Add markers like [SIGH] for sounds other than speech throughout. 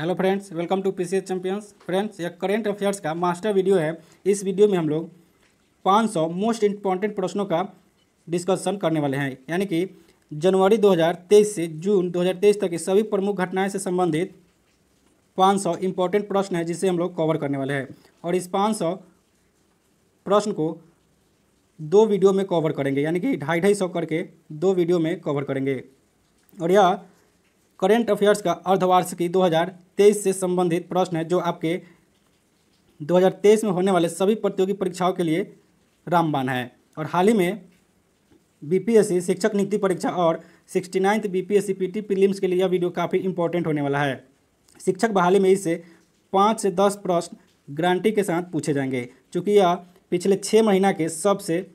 hello friends welcome to PCS champions friends यह current affairs का master video है इस वीडियो में हम लोग 500 मोस्ट इम्पॉर्टेंट प्रश्नों का डिस्कशन करने वाले हैं यानी कि जनवरी 2023 से जून 2023 तक की सभी प्रमुख घटनाएं से संबंधित 500 सौ इम्पॉर्टेंट प्रश्न है जिसे हम लोग कवर करने वाले हैं और इस पाँच प्रश्न को दो वीडियो में कवर करेंगे यानी कि ढाई ढाई सौ करके दो वीडियो में कवर करेंगे और यह करेंट अफेयर्स का अर्धवार्षिकी 2023 से संबंधित प्रश्न है जो आपके 2023 में होने वाले सभी प्रतियोगी परीक्षाओं के लिए रामबान है और हाल ही में बीपीएससी शिक्षक नियुक्ति परीक्षा और sixty ninth B P T prelims के लिए यह वीडियो काफ़ी इंपॉर्टेंट होने वाला है शिक्षक बहाली में इससे पाँच से दस प्रश्न गारंटी के साथ पूछे जाएंगे चूँकि यह पिछले छः महीना के सबसे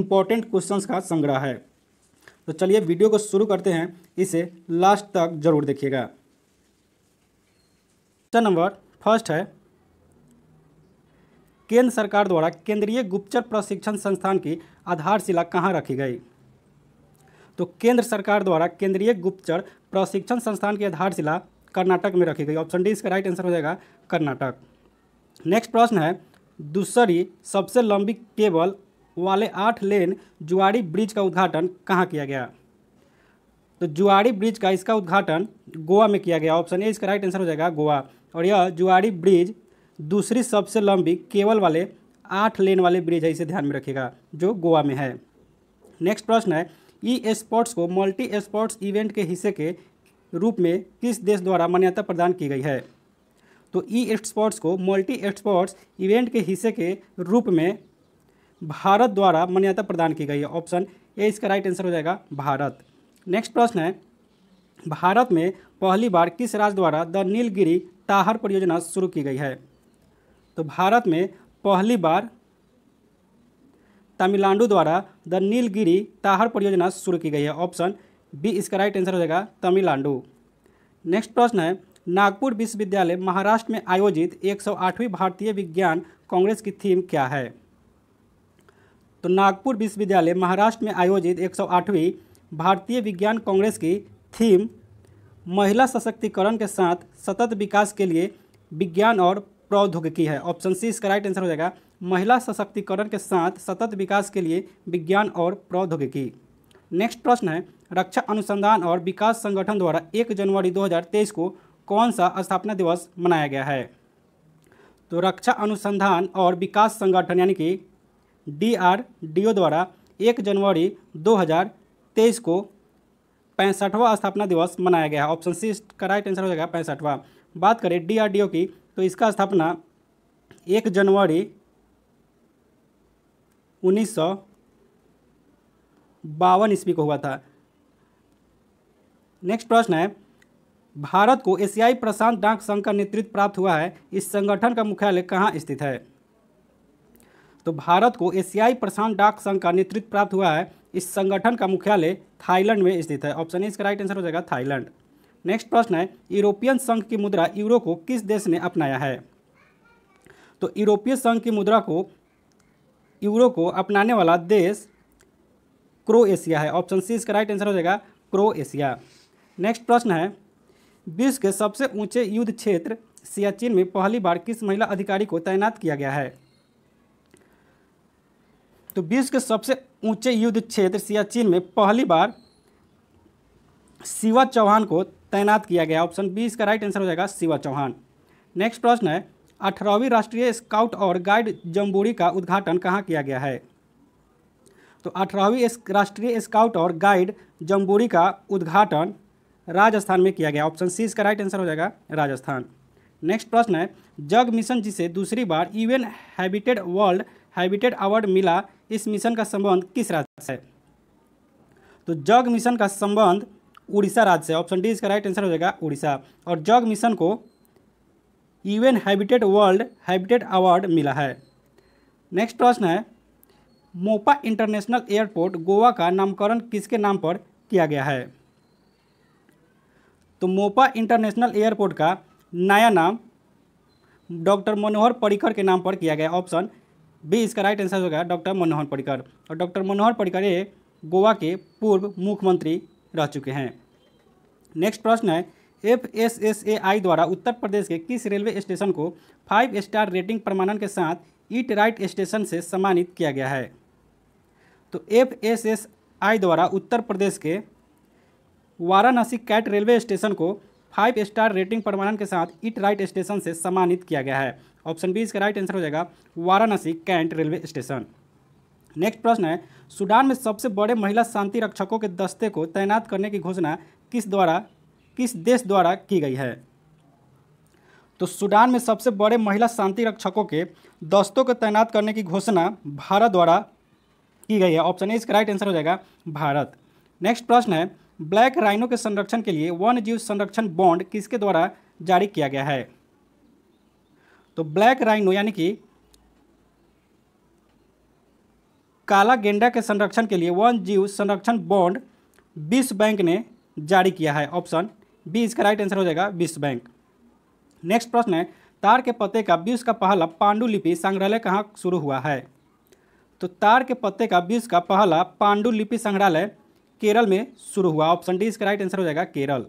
इम्पॉर्टेंट क्वेश्चंस का संग्रह है तो चलिए वीडियो को शुरू करते हैं इसे लास्ट तक जरूर देखिएगा क्वेश्चन नंबर फर्स्ट है केंद्र सरकार द्वारा केंद्रीय गुप्तचर प्रशिक्षण संस्थान की आधारशिला कहाँ रखी गई तो केंद्र सरकार द्वारा केंद्रीय गुप्तचर प्रशिक्षण संस्थान की आधारशिला कर्नाटक में रखी गई ऑप्शन डी इसका राइट आंसर हो जाएगा कर्नाटक नेक्स्ट प्रश्न है दूसरी सबसे लंबी केबल वाले आठ लेन जुआड़ी ब्रिज का उद्घाटन कहाँ किया गया तो जुआड़ी ब्रिज का इसका उद्घाटन गोवा में किया गया ऑप्शन ए इसका राइट आंसर हो जाएगा गोवा और यह जुआड़ी ब्रिज दूसरी सबसे लंबी केवल वाले आठ लेन वाले ब्रिज है इसे ध्यान में रखिएगा जो गोवा में है नेक्स्ट प्रश्न है ई स्पोर्ट्स को मल्टी स्पोर्ट्स इवेंट के हिस्से के रूप में किस देश द्वारा मान्यता प्रदान की गई है तो ई स्पोर्ट्स को मल्टी स्पोर्ट्स इवेंट के हिस्से के रूप में भारत द्वारा मान्यता प्रदान की गई है ऑप्शन ए इसका राइट आंसर हो जाएगा भारत नेक्स्ट प्रश्न है भारत में पहली बार किस राज्य द्वारा द नीलगिरी ताहर परियोजना शुरू की गई है तो भारत में पहली बार तमिलनाडु द्वारा द नीलगिरी ताहर परियोजना शुरू की गई है ऑप्शन बी इसका राइट आंसर हो जाएगा तमिलनाडु नेक्स्ट प्रश्न है नागपुर विश्वविद्यालय महाराष्ट्र में आयोजित 108वीं भारतीय विज्ञान कांग्रेस की थीम क्या है तो नागपुर विश्वविद्यालय महाराष्ट्र में आयोजित 108वीं भारतीय विज्ञान कांग्रेस की थीम महिला सशक्तिकरण के साथ सतत विकास के लिए विज्ञान और प्रौद्योगिकी है ऑप्शन सी इसका राइट आंसर हो जाएगा महिला सशक्तिकरण के साथ सतत विकास के लिए विज्ञान और प्रौद्योगिकी नेक्स्ट प्रश्न है रक्षा अनुसंधान और विकास संगठन द्वारा 1 जनवरी 2023 को कौन सा स्थापना दिवस मनाया गया है तो रक्षा अनुसंधान और विकास संगठन यानी कि डीआरडीओ द्वारा एक जनवरी 2023 को पैंसठवा स्थापना दिवस मनाया गया है ऑप्शन सी का राइट आंसर हो जाएगा पैंसठवा बात करें डीआरडीओ की तो इसका स्थापना एक जनवरी उन्नीस सौ बावन ईस्वी को हुआ था नेक्स्ट प्रश्न है भारत को एशियाई प्रशांत डाक संघ का नेतृत्व प्राप्त हुआ है इस संगठन का मुख्यालय कहाँ स्थित है तो भारत को एशियाई प्रशांत डाक संघ का नेतृत्व प्राप्त हुआ है इस संगठन का मुख्यालय थाईलैंड में स्थित है ऑप्शन ए इसका राइट आंसर हो जाएगा थाईलैंड नेक्स्ट प्रश्न है यूरोपियन संघ की मुद्रा यूरो को किस देश ने अपनाया है तो यूरोपीय संघ की मुद्रा को यूरो को अपनाने वाला देश क्रोएशिया है ऑप्शन सी इसका राइट आंसर हो जाएगा क्रोएशिया नेक्स्ट प्रश्न है विश्व के सबसे ऊंचे युद्ध क्षेत्र सियाचिन में पहली बार किस महिला अधिकारी को तैनात किया गया है तो विश्व के सबसे ऊंचे युद्ध क्षेत्र सियाचिन में पहली बार शिवा चौहान को तैनात किया गया ऑप्शन बी इसका राइट आंसर हो जाएगा शिवा चौहान नेक्स्ट प्रश्न है अठारहवीं राष्ट्रीय स्काउट और गाइड जम्बूरी का उद्घाटन कहाँ किया गया है तो अठारहवीं राष्ट्रीय स्काउट और गाइड जम्बूरी का उद्घाटन राजस्थान में किया गया ऑप्शन सी इसका राइट आंसर हो जाएगा राजस्थान नेक्स्ट प्रश्न है जग मिशन जिसे दूसरी बार UN habitat world habitat award मिला इस मिशन का संबंध किस राज्य से है तो जग मिशन का संबंध उड़ीसा राज्य से ऑप्शन डी इसका राइट आंसर हो जाएगा उड़ीसा और जग मिशन को UN habitat world habitat award मिला है नेक्स्ट प्रश्न है मोपा इंटरनेशनल एयरपोर्ट गोवा का नामकरण किसके नाम पर किया गया है तो मोपा इंटरनेशनल एयरपोर्ट का नया नाम डॉक्टर मनोहर पर्रिकर के नाम पर किया गया ऑप्शन बी इसका राइट आंसर होगा डॉक्टर मनोहर पर्रिकर और डॉक्टर मनोहर पर्रिकर ये गोवा के पूर्व मुख्यमंत्री रह चुके हैं नेक्स्ट प्रश्न है F S S A I द्वारा उत्तर प्रदेश के किस रेलवे स्टेशन को फाइव स्टार रेटिंग प्रमाणन के साथ ईट राइट स्टेशन से सम्मानित किया गया है तो एफ एस एस आई द्वारा उत्तर प्रदेश के वाराणसी कैट रेलवे स्टेशन को फाइव स्टार रेटिंग प्रमाणन के साथ इट राइट स्टेशन से सम्मानित किया गया है ऑप्शन बी इसका राइट आंसर हो जाएगा Varanasi cantt railway station next प्रश्न है सूडान में सबसे बड़े महिला शांति रक्षकों के दस्ते को तैनात करने की घोषणा किस द्वारा किस देश द्वारा की गई है तो सूडान में सबसे बड़े महिला शांति रक्षकों के दस्तों को तैनात करने की घोषणा भारत द्वारा की गई है ऑप्शन ए इसका राइट आंसर हो जाएगा भारत नेक्स्ट प्रश्न है ब्लैक राइनो के संरक्षण के लिए वन जीव संरक्षण बॉन्ड किसके द्वारा जारी किया गया है तो ब्लैक राइनो यानी कि काला गेंडा के संरक्षण के लिए वन जीव संरक्षण बॉन्ड विश्व बैंक ने जारी किया है ऑप्शन बी इसका राइट आंसर हो जाएगा विश्व बैंक नेक्स्ट प्रश्न है तार के पत्ते का विश्व का पहला पांडुलिपि संग्रहालय कहाँ शुरू हुआ है तो तार के पत्ते का विश्व का पहला पांडुलिपि संग्रहालय केरल में शुरू हुआ ऑप्शन डी इसका राइट आंसर हो जाएगा केरल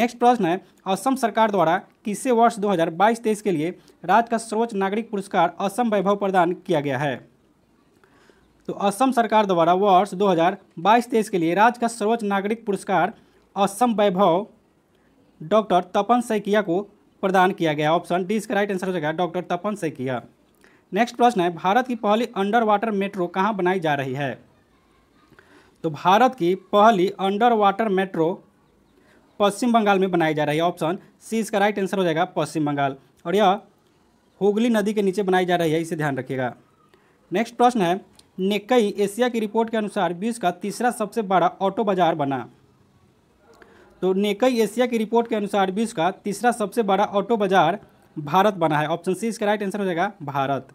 नेक्स्ट प्रश्न है असम सरकार द्वारा किसे वर्ष 2022-23 के लिए राज्य का सर्वोच्च नागरिक पुरस्कार असम वैभव प्रदान किया गया है तो असम सरकार द्वारा वर्ष 2022-23 के लिए राज्य का सर्वोच्च नागरिक पुरस्कार असम वैभव डॉक्टर तपन सैकिया को प्रदान किया गया ऑप्शन डी इसका राइट आंसर हो जाएगा डॉक्टर तपन सैकिया नेक्स्ट प्रश्न है भारत की पहली अंडर वाटर मेट्रो कहाँ बनाई जा रही है तो भारत की पहली under water metro Paschim Bengal में बनाई जा रही है ऑप्शन सी इसका राइट आंसर हो जाएगा पश्चिम बंगाल और यह हुगली नदी के नीचे बनाई जा रही है इसे ध्यान रखिएगा नेक्स्ट प्रश्न है नेकई एशिया की रिपोर्ट के अनुसार विश्व का तीसरा सबसे बड़ा ऑटो बाजार बना तो नेकई एशिया की रिपोर्ट के अनुसार विश्व का तीसरा सबसे बड़ा ऑटो बाजार भारत बना है ऑप्शन सी इसका राइट आंसर हो जाएगा भारत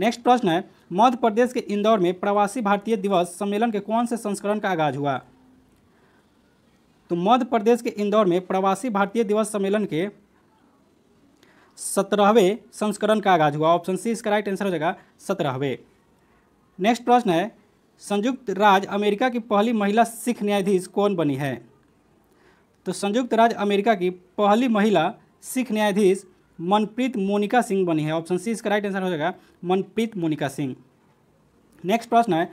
नेक्स्ट प्रश्न है मध्य प्रदेश के इंदौर में प्रवासी भारतीय दिवस सम्मेलन के कौन से संस्करण का आगाज हुआ तो मध्य प्रदेश के इंदौर में प्रवासी भारतीय दिवस सम्मेलन के सत्रहवें संस्करण का आगाज हुआ ऑप्शन सी इसका राइट आंसर हो जाएगा सत्रहवें नेक्स्ट प्रश्न है संयुक्त राज्य अमेरिका की पहली महिला सिख न्यायाधीश कौन बनी है तो संयुक्त राज्य अमेरिका की पहली महिला सिख न्यायाधीश मनप्रीत मोनिका सिंह बनी है ऑप्शन सी इसका राइट आंसर हो जाएगा मनप्रीत मोनिका सिंह नेक्स्ट प्रश्न है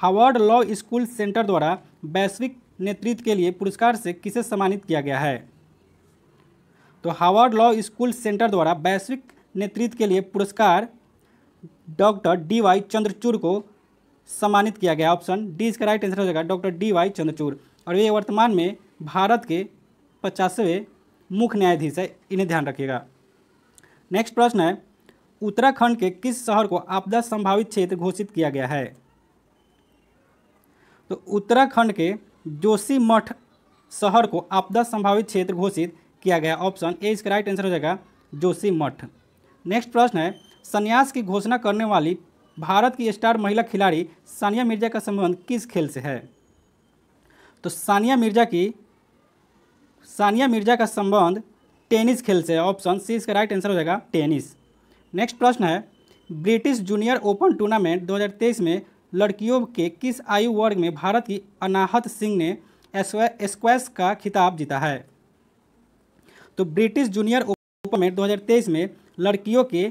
हार्वर्ड लॉ स्कूल सेंटर द्वारा वैश्विक नेतृत्व के लिए पुरस्कार से किसे सम्मानित किया गया है तो हार्वर्ड लॉ स्कूल सेंटर द्वारा वैश्विक नेतृत्व के लिए पुरस्कार डॉक्टर डी वाई चंद्रचूर को सम्मानित किया गया ऑप्शन डी इसका राइट आंसर हो जाएगा डॉक्टर डी वाई चंद्रचूर और ये वर्तमान में भारत के पचासवें मुख्य न्यायाधीश है इन्हें ध्यान रखिएगा नेक्स्ट प्रश्न है उत्तराखंड के किस शहर को आपदा संभावित क्षेत्र घोषित किया गया है तो उत्तराखंड के जोशी मठ शहर को आपदा संभावित क्षेत्र घोषित किया गया ऑप्शन ए इसका राइट आंसर हो जाएगा जोशी मठ नेक्स्ट प्रश्न है संन्यास की घोषणा करने वाली भारत की स्टार महिला खिलाड़ी सानिया मिर्जा का संबंध किस खेल से है तो सानिया मिर्जा की सानिया मिर्जा का संबंध टेनिस खेल से ऑप्शन सी इसका राइट आंसर हो जाएगा टेनिस नेक्स्ट प्रश्न है ब्रिटिश जूनियर ओपन टूर्नामेंट 2023 में लड़कियों के किस आयु वर्ग में भारत की अनाहत सिंह ने स्क्वैश का खिताब जीता है तो ब्रिटिश जूनियर ओपन में 2023 में लड़कियों के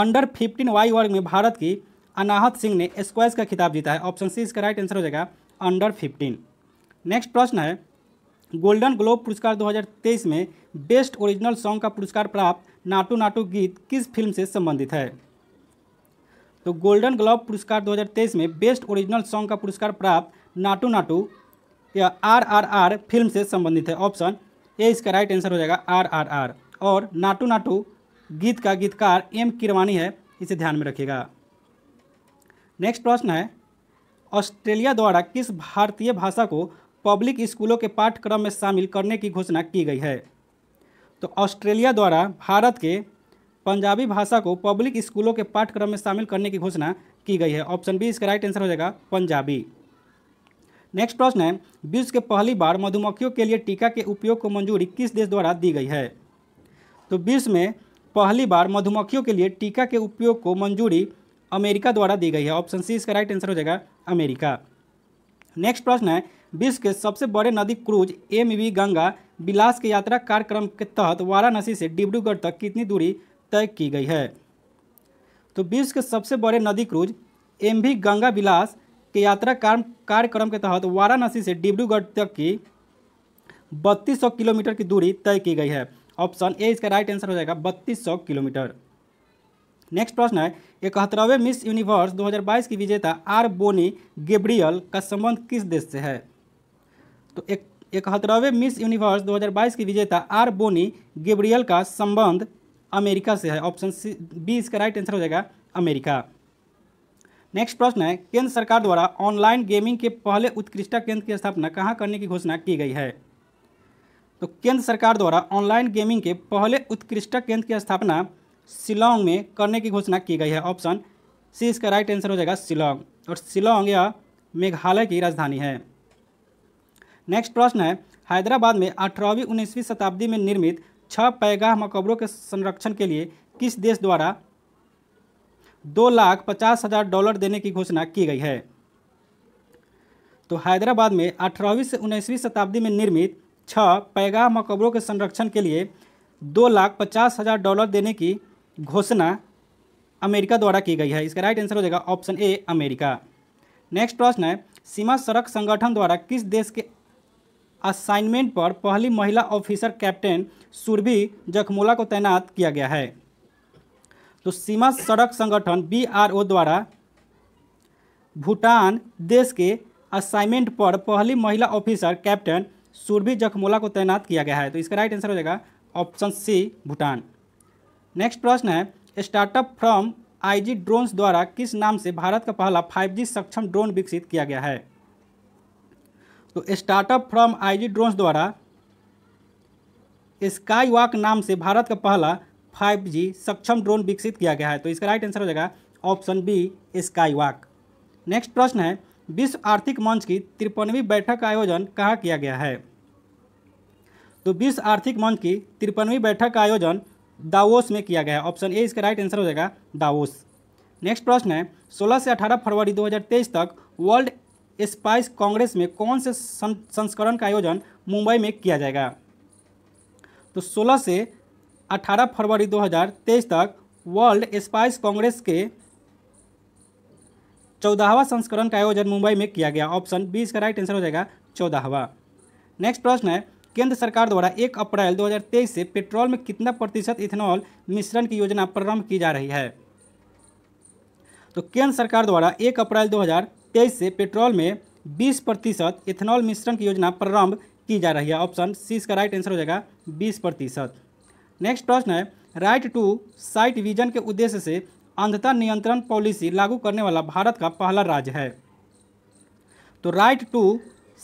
अंडर 15 वाई वर्ग में भारत की अनाहत सिंह ने स्क्वैश का खिताब जीता है ऑप्शन सी इसका राइट आंसर हो जाएगा अंडर 15 नेक्स्ट प्रश्न है गोल्डन ग्लोब पुरस्कार 2023 में बेस्ट ओरिजिनल सॉन्ग का पुरस्कार प्राप्त नाटू नाटू गीत किस फिल्म से संबंधित है तो गोल्डन ग्लोब पुरस्कार 2023 में बेस्ट ओरिजिनल सॉन्ग का पुरस्कार प्राप्त नाटू नाटू या आर आर आर फिल्म से संबंधित है ऑप्शन ए इसका राइट आंसर हो जाएगा आर आर आर और नाटू नाटू गीत का गीतकार एम किरवानी है इसे ध्यान में रखिएगा नेक्स्ट प्रश्न है ऑस्ट्रेलिया द्वारा किस भारतीय भाषा को पब्लिक स्कूलों के पाठ्यक्रम में शामिल करने की घोषणा की गई है तो ऑस्ट्रेलिया द्वारा भारत के पंजाबी भाषा को पब्लिक स्कूलों के पाठ्यक्रम में शामिल करने की घोषणा की गई है ऑप्शन बी इसका राइट आंसर हो जाएगा पंजाबी नेक्स्ट प्रश्न है विश्व के पहली बार मधुमक्खियों के लिए टीका के उपयोग को मंजूरी किस देश द्वारा दी गई है तो विश्व में पहली बार मधुमक्खियों के लिए टीका के उपयोग को मंजूरी अमेरिका द्वारा दी गई है ऑप्शन सी इसका राइट आंसर हो जाएगा अमेरिका नेक्स्ट प्रश्न है विश्व के सबसे बड़े नदी cruise M V Ganga Vilas के यात्रा कार्यक्रम के तहत वाराणसी से डिब्रूगढ़ तक कितनी दूरी तय की गई है तो विश्व के सबसे बड़े नदी cruise M V Ganga Vilas के यात्रा कार्यक्रम के तहत वाराणसी से डिब्रूगढ़ तक की बत्तीस सौ किलोमीटर की दूरी तय की गई है ऑप्शन ए इसका राइट आंसर हो जाएगा बत्तीस सौ किलोमीटर नेक्स्ट प्रश्न है इकहत्तरवें मिस यूनिवर्स 2022 की विजेता आर बोनी गेब्रियल का संबंध किस देश से है तो एक इकहत्तरवें मिस यूनिवर्स 2022 की विजेता आर बोनी गेब्रियल का संबंध अमेरिका से है ऑप्शन सी बी इसका राइट आंसर हो जाएगा अमेरिका नेक्स्ट प्रश्न है केंद्र सरकार द्वारा ऑनलाइन गेमिंग के पहले उत्कृष्ट केंद्र की स्थापना कहाँ करने की घोषणा की गई है तो केंद्र सरकार द्वारा ऑनलाइन गेमिंग के पहले उत्कृष्ट केंद्र की स्थापना शिलोंग में करने की घोषणा की गई है ऑप्शन सी इसका राइट आंसर हो जाएगा शिलोंग और शिलोंग यह मेघालय की राजधानी है नेक्स्ट प्रश्न है हैदराबाद में अठारहवीं उन्नीसवीं शताब्दी में निर्मित छह पैगाह मकबरों के संरक्षण के लिए किस देश द्वारा दो लाख पचास हज़ार डॉलर देने की घोषणा की गई है तो हैदराबाद में अठारहवीं से उन्नीसवीं शताब्दी में निर्मित छह पैगाह मकबरों के संरक्षण के लिए दो लाख पचास हज़ार डॉलर देने की घोषणा अमेरिका द्वारा की गई है इसका राइट आंसर हो जाएगा ऑप्शन ए अमेरिका नेक्स्ट प्रश्न है सीमा सड़क संगठन द्वारा किस देश के असाइनमेंट पर पहली महिला ऑफिसर कैप्टन सुरभि जखमोला को तैनात किया गया है तो सीमा सड़क संगठन बीआरओ द्वारा भूटान देश के असाइनमेंट पर पहली महिला ऑफिसर कैप्टन सुरभि जखमोला को तैनात किया गया है तो इसका राइट आंसर हो जाएगा ऑप्शन सी भूटान नेक्स्ट प्रश्न है स्टार्टअप फ्रॉम आईजी ड्रोन्स द्वारा किस नाम से भारत का पहला 5G सक्षम ड्रोन विकसित किया गया है तो स्टार्टअप फ्रॉम आईजी ड्रोन्स द्वारा स्काई वॉक नाम से भारत का पहला 5G सक्षम ड्रोन विकसित किया गया है तो इसका राइट आंसर हो जाएगा option B sky walk next प्रश्न है विश्व आर्थिक मंच की तिरपनवीं बैठक का आयोजन कहाँ किया गया है तो विश्व आर्थिक मंच की तिरपनवीं बैठक का आयोजन दावोस में किया गया है ऑप्शन ए इसका राइट आंसर हो जाएगा दावोस नेक्स्ट प्रश्न है 16 से 18 फरवरी 2023 तक वर्ल्ड स्पाइस कांग्रेस में कौन से संस्करण का आयोजन मुंबई में किया जाएगा तो 16 से 18 फरवरी 2023 तक वर्ल्ड स्पाइस कांग्रेस के चौदहवा संस्करण का आयोजन मुंबई में किया गया ऑप्शन बी इसका राइट आंसर हो जाएगा चौदहवा नेक्स्ट प्रश्न है केंद्र सरकार द्वारा 1 अप्रैल 2023 से पेट्रोल में कितना प्रतिशत इथेनॉल मिश्रण की योजना प्रारंभ की जा रही है तो केंद्र सरकार द्वारा 1 अप्रैल तेईस से पेट्रोल में बीस प्रतिशत इथेनॉल मिश्रण की योजना प्रारंभ की जा रही है ऑप्शन सी इसका राइट आंसर हो जाएगा बीस प्रतिशत नेक्स्ट प्रश्न है राइट टू साइट विजन के उद्देश्य से अंधता नियंत्रण पॉलिसी लागू करने वाला भारत का पहला राज्य है तो राइट टू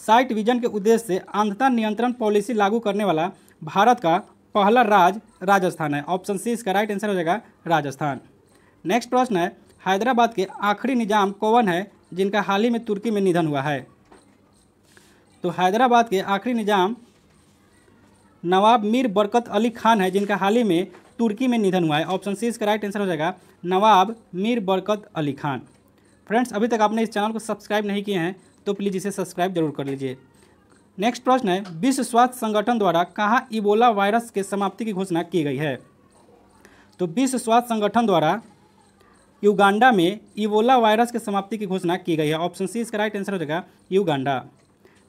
साइट विजन के उद्देश्य से अंधता नियंत्रण पॉलिसी लागू करने वाला भारत का पहला राज्य राजस्थान है ऑप्शन सी इसका राइट आंसर हो जाएगा राजस्थान नेक्स्ट प्रश्न है हैदराबाद के आखिरी निजाम कौन है जिनका हाल ही में तुर्की में निधन हुआ है तो हैदराबाद के आखिरी निज़ाम नवाब मीर बरकत अली खान है जिनका हाल ही में तुर्की में निधन हुआ है ऑप्शन सी इसका राइट आंसर हो जाएगा नवाब मीर बरकत अली खान फ्रेंड्स अभी तक आपने इस चैनल को सब्सक्राइब नहीं किए हैं तो प्लीज़ इसे सब्सक्राइब जरूर कर लीजिए नेक्स्ट प्रश्न है विश्व स्वास्थ्य संगठन द्वारा कहाँ इबोला वायरस के समाप्ति की घोषणा की गई है तो विश्व स्वास्थ्य संगठन द्वारा युगांडा में इवोला वायरस के समाप्ति की घोषणा की गई है ऑप्शन सी इसका राइट आंसर हो जाएगा युगांडा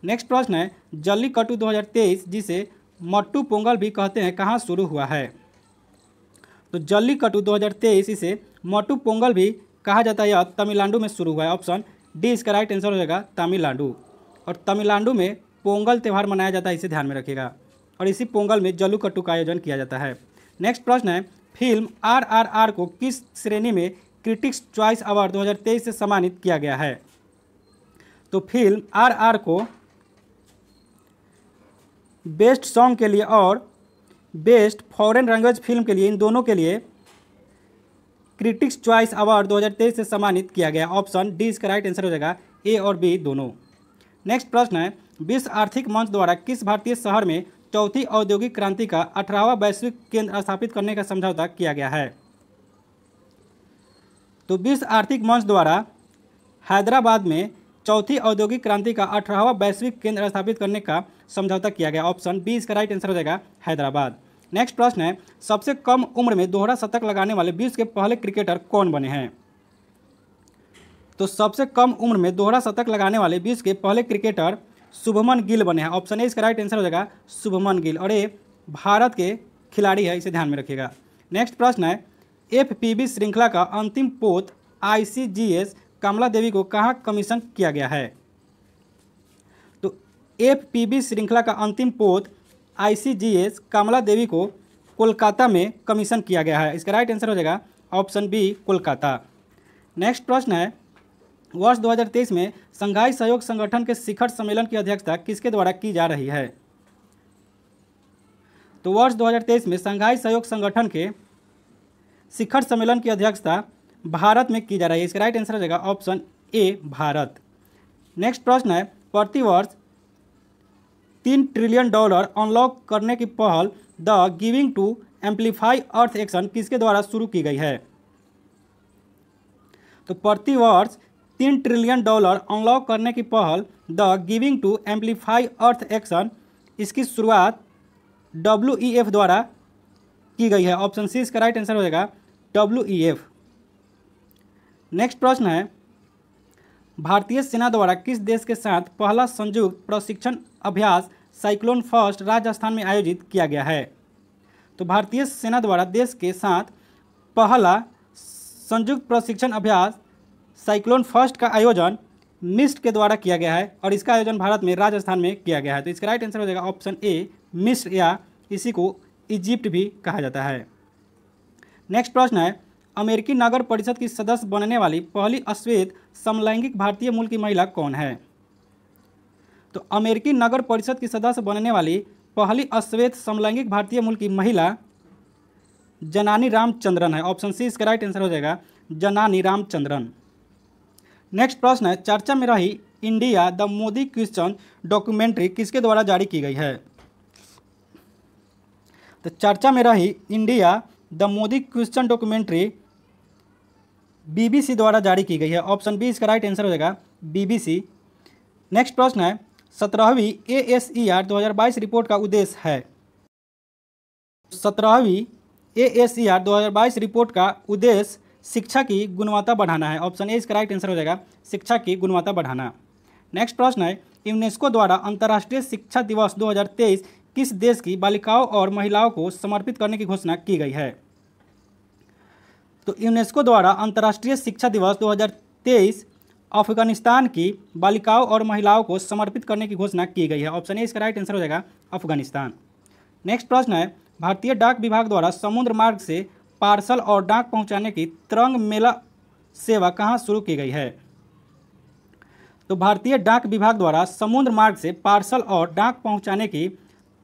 नेक्स्ट प्रश्न है जल्लीकट्टू 2023 जिसे मट्टू पोंगल भी कहते हैं कहाँ शुरू हुआ है तो जल्लीकट्टू 2023 इसे मट्टू पोंगल भी कहा जाता है यह तमिलनाडु में शुरू हुआ है ऑप्शन डी इसका राइट आंसर हो जाएगा तमिलनाडु और तमिलनाडु में पोंगल त्यौहार मनाया जाता है इसे ध्यान में रखिएगा और इसी पोंगल में जल्लू का आयोजन किया जाता है नेक्स्ट प्रश्न है फिल्म आर आर आर को किस श्रेणी में क्रिटिक्स चॉइस अवार्ड 2023 से सम्मानित किया गया है तो फिल्म आर आर को बेस्ट सॉन्ग के लिए और बेस्ट फॉरेन लैंग्वेज फिल्म के लिए इन दोनों के लिए क्रिटिक्स चॉइस अवार्ड 2023 से सम्मानित किया गया ऑप्शन डी इसका राइट आंसर हो जाएगा ए और बी दोनों नेक्स्ट प्रश्न है विश्व आर्थिक मंच द्वारा किस भारतीय शहर में चौथी औद्योगिक क्रांति का अठारहवा वैश्विक केंद्र स्थापित करने का समझौता किया गया है तो विश्व आर्थिक मंच द्वारा हैदराबाद में चौथी औद्योगिक क्रांति का अठारहवा वैश्विक केंद्र स्थापित करने का समझौता किया गया ऑप्शन बी इसका राइट आंसर हो जाएगा हैदराबाद नेक्स्ट प्रश्न है सबसे कम उम्र में दोहरा शतक लगाने वाले विश्व के पहले क्रिकेटर कौन बने हैं तो सबसे कम उम्र में दोहरा शतक लगाने वाले विश्व के पहले क्रिकेटर शुभमन गिल बने हैं ऑप्शन ए इसका राइट आंसर हो जाएगा शुभमन गिल और ये भारत के खिलाड़ी है इसे ध्यान में रखिएगा नेक्स्ट प्रश्न है एफपीबी श्रृंखला का अंतिम पोत आईसीजीएस कमला देवी को कहाँ कमीशन किया गया है तो एफपीबी श्रृंखला का अंतिम पोत आईसीजीएस कमला देवी को कोलकाता में कमीशन किया गया है इसका राइट आंसर हो जाएगा ऑप्शन बी कोलकाता नेक्स्ट प्रश्न है वर्ष 2023 में संघाई सहयोग संगठन के शिखर सम्मेलन की अध्यक्षता किसके द्वारा की जा रही है तो वर्ष 2023 में संघाई सहयोग संगठन के शिखर सम्मेलन की अध्यक्षता भारत में की जा रही है इसका राइट आंसर हो जाएगा ऑप्शन ए भारत नेक्स्ट प्रश्न है प्रतिवर्ष तीन ट्रिलियन डॉलर अनलॉक करने की पहल the giving to amplify earth action किसके द्वारा शुरू की गई है तो प्रतिवर्ष तीन ट्रिलियन डॉलर अनलॉक करने की पहल the giving to amplify earth action इसकी शुरुआत डब्ल्यू e द्वारा की गई है ऑप्शन सी इसका राइट आंसर हो जाएगा डब्ल्यू ई एफ नेक्स्ट प्रश्न है भारतीय सेना द्वारा किस देश के साथ पहला संयुक्त प्रशिक्षण अभ्यास साइक्लोन फर्स्ट राजस्थान में आयोजित किया गया है तो भारतीय सेना द्वारा देश के साथ पहला संयुक्त प्रशिक्षण अभ्यास साइक्लोन फर्स्ट का आयोजन मिस्ट के द्वारा किया गया है और इसका आयोजन भारत में राजस्थान में किया गया है तो इसका राइट आंसर हो जाएगा ऑप्शन ए मिस्ट या इसी को इजिप्ट भी कहा जाता है नेक्स्ट प्रश्न है अमेरिकी नगर परिषद की सदस्य बनने वाली पहली अश्वेत समलैंगिक भारतीय मूल की महिला कौन है तो अमेरिकी नगर परिषद की सदस्य बनने वाली पहली अश्वेत समलैंगिक भारतीय मूल की महिला जनानी रामचंद्रन है ऑप्शन सी इसका राइट आंसर हो जाएगा जनानी रामचंद्रन नेक्स्ट प्रश्न है चर्चा में रही India the Modi question documentary किसके द्वारा जारी की गई है तो चर्चा में रही India the Modi question documentary BBC द्वारा जारी की गई है ऑप्शन बी इसका राइट आंसर हो जाएगा बीबीसी नेक्स्ट प्रश्न है सत्रहवीं ए एस ई आर दो रिपोर्ट का उद्देश्य है सत्रहवीं ए एस ई आर दो रिपोर्ट का उद्देश्य शिक्षा की गुणवत्ता बढ़ाना है ऑप्शन ए इसका राइट आंसर हो जाएगा शिक्षा की गुणवत्ता बढ़ाना नेक्स्ट प्रश्न है यूनेस्को द्वारा अंतर्राष्ट्रीय शिक्षा दिवस दो किस देश की बालिकाओं और महिलाओं को समर्पित करने की घोषणा की गई है तो यूनेस्को द्वारा अंतर्राष्ट्रीय शिक्षा दिवस 2023 अफगानिस्तान की बालिकाओं और महिलाओं को समर्पित करने की घोषणा की गई है ऑप्शन ए इसका राइट आंसर हो जाएगा अफगानिस्तान नेक्स्ट प्रश्न है भारतीय डाक विभाग द्वारा समुद्र मार्ग से पार्सल और डाक पहुंचाने की तरंग मेला सेवा कहाँ शुरू की गई है तो भारतीय डाक विभाग द्वारा समुद्र मार्ग से पार्सल और डाक पहुंचाने की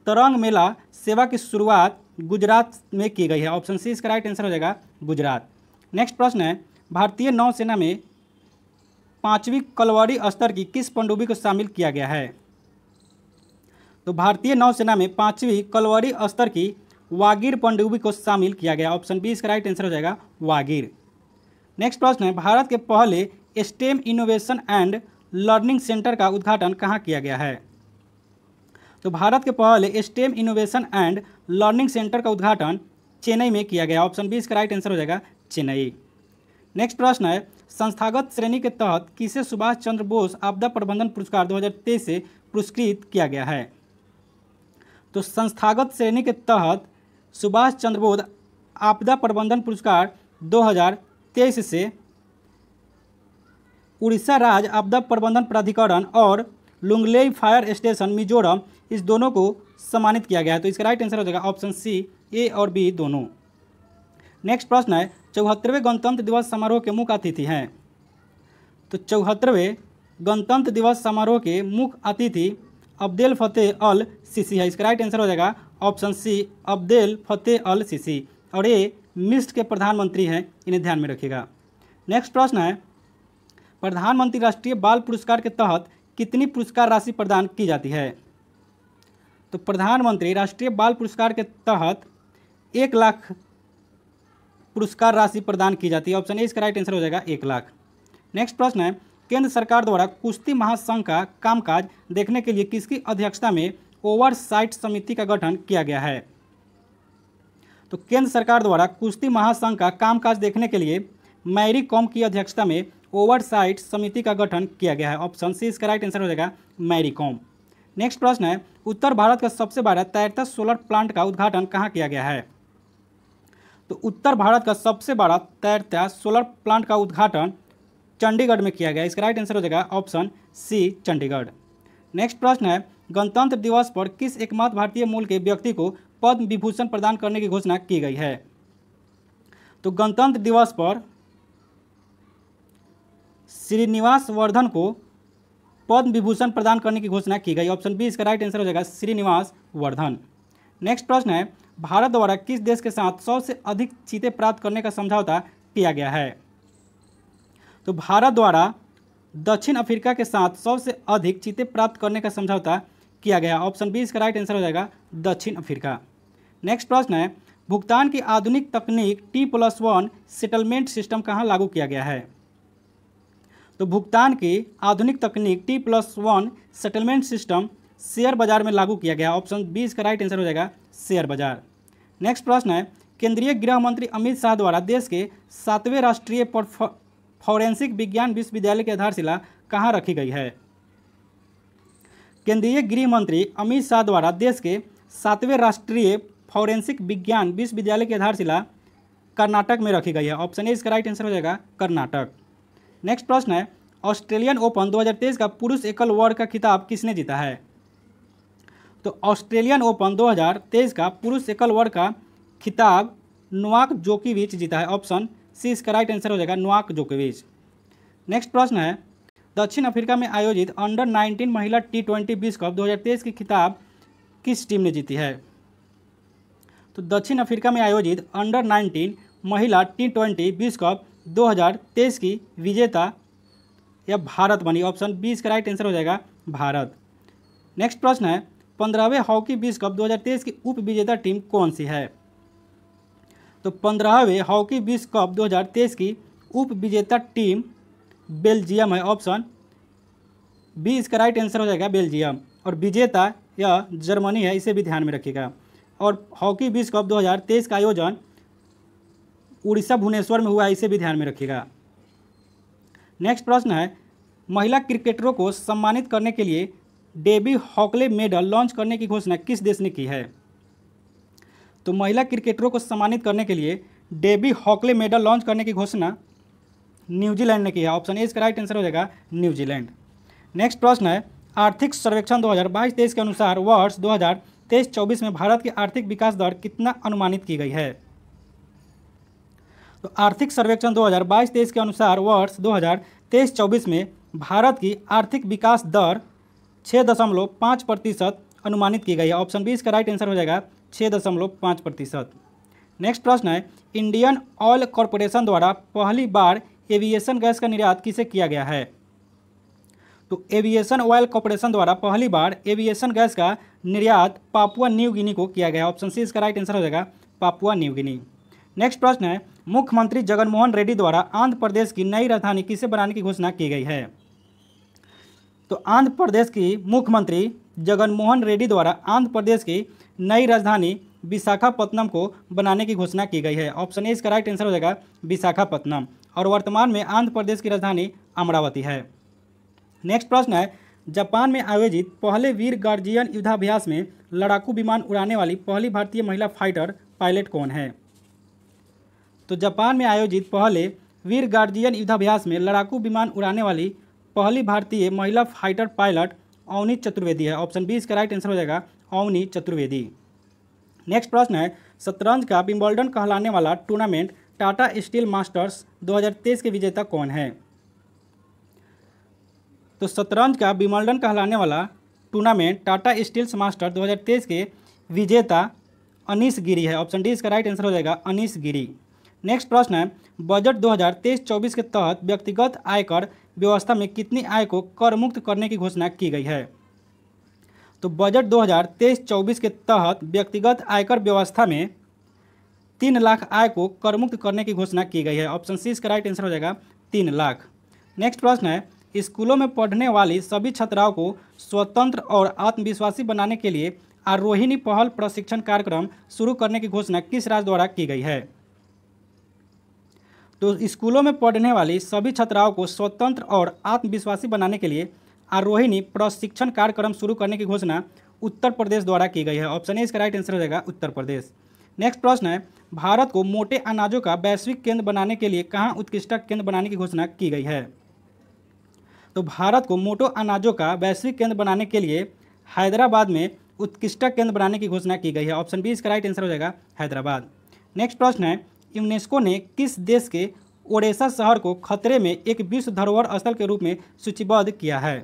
तरंग मेला सेवा की शुरुआत गुजरात में की गई है ऑप्शन सी इसका राइट आंसर हो जाएगा गुजरात नेक्स्ट प्रश्न है भारतीय नौसेना में पांचवी कलवरी स्तर की किस पंडुबी को शामिल किया गया है तो भारतीय नौसेना में पांचवी कलवरी स्तर की वागीर पंडुबी को शामिल किया गया ऑप्शन बी इसका राइट आंसर हो जाएगा वागिर नेक्स्ट प्रश्न है भारत के पहले STEM innovation and learning centre का उद्घाटन कहाँ किया गया है तो भारत के पहले STEM innovation and learning centre का उद्घाटन चेन्नई में किया गया ऑप्शन बी इसका राइट आंसर हो जाएगा चेन्नई नेक्स्ट प्रश्न है संस्थागत श्रेणी के तहत किसे सुभाष चंद्र बोस आपदा प्रबंधन पुरस्कार 2023 से पुरस्कृत किया गया है तो संस्थागत श्रेणी के तहत सुभाष चंद्र बोस आपदा प्रबंधन पुरस्कार 2023 से उड़ीसा राज्य आपदा प्रबंधन प्राधिकरण और लुंगलेई फायर स्टेशन मिजोरम इस दोनों को सम्मानित किया गया है तो इसका राइट आंसर हो जाएगा ऑप्शन सी ए और बी दोनों नेक्स्ट प्रश्न है चौहत्तरवें गणतंत्र दिवस समारोह के मुख्य अतिथि हैं तो चौहत्तरवें गणतंत्र दिवस समारोह के मुख्य अतिथि अब्देल फतेह अल सीसी है इसका राइट आंसर हो जाएगा option C Abdel Fattah al Sisi और ये मिस्ट के प्रधानमंत्री हैं इन्हें ध्यान में रखिएगा नेक्स्ट प्रश्न है प्रधानमंत्री राष्ट्रीय बाल पुरस्कार के तहत कितनी पुरस्कार राशि प्रदान की जाती है तो प्रधानमंत्री राष्ट्रीय बाल पुरस्कार के तहत एक लाख पुरस्कार राशि प्रदान की जाती है ऑप्शन ए इसका राइट आंसर हो जाएगा एक लाख नेक्स्ट प्रश्न है केंद्र सरकार द्वारा कुश्ती महासंघ का कामकाज देखने के लिए किसकी अध्यक्षता में ओवरसाइट समिति का गठन किया गया है तो केंद्र सरकार द्वारा कुश्ती महासंघ का कामकाज देखने के लिए मैरी कॉम की अध्यक्षता में ओवरसाइट समिति का गठन किया गया है ऑप्शन सी इसका राइट आंसर हो जाएगा मैरी कॉम नेक्स्ट प्रश्न है उत्तर भारत का सबसे बड़ा तैरता सोलर प्लांट का उद्घाटन कहाँ किया गया है तो उत्तर भारत का सबसे बड़ा तैरता सोलर प्लांट का उद्घाटन चंडीगढ़ में किया गया इसका राइट आंसर हो जाएगा ऑप्शन सी चंडीगढ़ नेक्स्ट प्रश्न है गणतंत्र दिवस पर किस एकमात्र भारतीय मूल के व्यक्ति को पद्म विभूषण प्रदान करने की घोषणा की गई है तो गणतंत्र दिवस पर श्रीनिवास वर्धन को पद्म विभूषण प्रदान करने की घोषणा की गई ऑप्शन बी इसका राइट आंसर हो जाएगा श्रीनिवास वर्धन नेक्स्ट प्रश्न है भारत द्वारा किस देश के साथ सौ से अधिक चीते प्राप्त करने का समझौता किया गया है तो भारत द्वारा दक्षिण अफ्रीका के साथ सौ से अधिक चीते प्राप्त करने का समझौता किया गया ऑप्शन बी इसका राइट आंसर हो जाएगा दक्षिण अफ्रीका नेक्स्ट प्रश्न है भुगतान की आधुनिक तकनीक T plus one settlement system कहाँ लागू किया गया है तो भुगतान की आधुनिक तकनीक T plus one settlement system share बाजार में लागू किया गया ऑप्शन बी इसका राइट आंसर हो जाएगा शेयर बाजार नेक्स्ट प्रश्न है केंद्रीय गृह मंत्री अमित शाह द्वारा देश के सातवें राष्ट्रीय फॉरेंसिक विज्ञान विश्वविद्यालय की आधारशिला कहाँ रखी गई है केंद्रीय गृह मंत्री अमित शाह द्वारा देश के सातवें राष्ट्रीय फॉरेंसिक विज्ञान विश्वविद्यालय की आधारशिला कर्नाटक में रखी गई है ऑप्शन ए इसका राइट आंसर हो जाएगा कर्नाटक नेक्स्ट प्रश्न है ऑस्ट्रेलियन ओपन 2023 का पुरुष एकल वर्ग का खिताब किसने जीता है तो ऑस्ट्रेलियन ओपन 2023 का पुरुष एकल वर्ग का खिताब नुआक जोकीविच जीता है ऑप्शन सी इसका राइट आंसर हो जाएगा नुआक जोकीविच नेक्स्ट प्रश्न है दक्षिण अफ्रीका में आयोजित अंडर 19 महिला टी ट्वेंटी विश्व कप दो की खिताब किस टीम ने जीती है तो दक्षिण अफ्रीका में आयोजित अंडर नाइनटीन महिला टी ट्वेंटी विश्व कप 2023 की विजेता या भारत बनी ऑप्शन बी इसका राइट आंसर हो जाएगा भारत नेक्स्ट प्रश्न है पंद्रहवें हॉकी विश्व कप 2023 की उप विजेता टीम कौन सी है तो पंद्रहवें हॉकी विश्व कप 2023 की उप विजेता टीम बेल्जियम है ऑप्शन बी इसका राइट आंसर हो जाएगा बेल्जियम और विजेता यह जर्मनी है इसे भी ध्यान में रखिएगा और हॉकी विश्व कप दो का आयोजन उड़ीसा भुवनेश्वर में हुआ है इसे भी ध्यान में रखिएगा नेक्स्ट प्रश्न है महिला क्रिकेटरों को सम्मानित करने के लिए डेबी हॉकले मेडल लॉन्च करने की घोषणा किस देश ने की है तो महिला क्रिकेटरों को सम्मानित करने के लिए डेबी हॉकले मेडल लॉन्च करने की घोषणा न्यूजीलैंड ने की है ऑप्शन ए इसका राइट आंसर हो जाएगा न्यूजीलैंड नेक्स्ट प्रश्न है आर्थिक सर्वेक्षण 2022-23 के अनुसार वर्ष 2023-24 में भारत की आर्थिक विकास दर कितना अनुमानित की गई है तो आर्थिक सर्वेक्षण 2022-23 के अनुसार वर्ष 2023-24 में भारत की आर्थिक विकास दर छः दशमलव पाँच प्रतिशत अनुमानित की गई है ऑप्शन बी इसका राइट आंसर हो जाएगा छः दशमलव पाँच प्रतिशत नेक्स्ट प्रश्न है इंडियन ऑयल कॉरपोरेशन द्वारा पहली बार एविएशन गैस का निर्यात किसे किया गया है तो एविएशन ऑयल कॉरपोरेशन द्वारा पहली बार एविएशन गैस का निर्यात पापुआ न्यू गिनी को किया गया ऑप्शन सी इसका राइट आंसर हो जाएगा पापुआ न्यू गिनी नेक्स्ट प्रश्न है मुख्यमंत्री जगनमोहन रेड्डी द्वारा आंध्र प्रदेश की नई राजधानी किसे बनाने की घोषणा की गई है तो आंध्र प्रदेश की मुख्यमंत्री जगनमोहन रेड्डी द्वारा आंध्र प्रदेश की नई राजधानी विशाखापत्तनम को बनाने की घोषणा की गई है ऑप्शन ए इसका राइट आंसर हो जाएगा विशाखापत्तनम और वर्तमान में आंध्र प्रदेश की राजधानी अमरावती है नेक्स्ट प्रश्न है जापान में आयोजित पहले वीर गार्जियन युद्धाभ्यास में लड़ाकू विमान उड़ाने वाली पहली भारतीय महिला फाइटर पायलट कौन है तो जापान में आयोजित पहले वीर गार्जियन युद्धाभ्यास में लड़ाकू विमान उड़ाने वाली पहली भारतीय महिला फाइटर पायलट अवनी चतुर्वेदी है ऑप्शन बी इसका राइट आंसर हो जाएगा अवनी चतुर्वेदी नेक्स्ट प्रश्न है शतरंज का विम्बल्डन कहलाने वाला टूर्नामेंट टाटा स्टील मास्टर्स 2023 के विजेता कौन है तो शतरंज का विम्बल्डन कहलाने वाला टूर्नामेंट टाटा स्टील मास्टर 2023 के विजेता अनिश गिरी है ऑप्शन डी इसका राइट आंसर हो जाएगा अनिश गिरी नेक्स्ट प्रश्न है बजट 2023-24 के तहत व्यक्तिगत आयकर व्यवस्था में कितनी आय को कर मुक्त करने की घोषणा की गई है तो बजट 2023-24 के तहत व्यक्तिगत आयकर व्यवस्था में तीन लाख आय को कर मुक्त करने की घोषणा की गई है ऑप्शन सी इसका राइट आंसर हो जाएगा तीन लाख नेक्स्ट प्रश्न है स्कूलों में पढ़ने वाली सभी छात्राओं को स्वतंत्र और आत्मविश्वासी बनाने के लिए आरोहिणी पहल प्रशिक्षण कार्यक्रम शुरू करने की घोषणा किस राज्य द्वारा की गई है तो स्कूलों में पढ़ने वाली सभी छात्राओं को स्वतंत्र और आत्मविश्वासी बनाने के लिए आरोहिणी प्रशिक्षण कार्यक्रम शुरू करने की घोषणा उत्तर प्रदेश द्वारा की गई है ऑप्शन ए इसका राइट आंसर हो जाएगा उत्तर प्रदेश नेक्स्ट प्रश्न है भारत को मोटे अनाजों का वैश्विक केंद्र बनाने के लिए कहाँ उत्कृष्ट केंद्र बनाने की घोषणा की गई है तो भारत को मोटो अनाजों का वैश्विक केंद्र बनाने के लिए हैदराबाद में उत्कृष्ट केंद्र बनाने की घोषणा की गई है ऑप्शन बी इसका राइट आंसर हो जाएगा हैदराबाद नेक्स्ट प्रश्न है यूनेस्को ने किस देश के ओडेसा शहर को खतरे में एक विश्व धरोहर स्थल के रूप में सूचीबद्ध किया है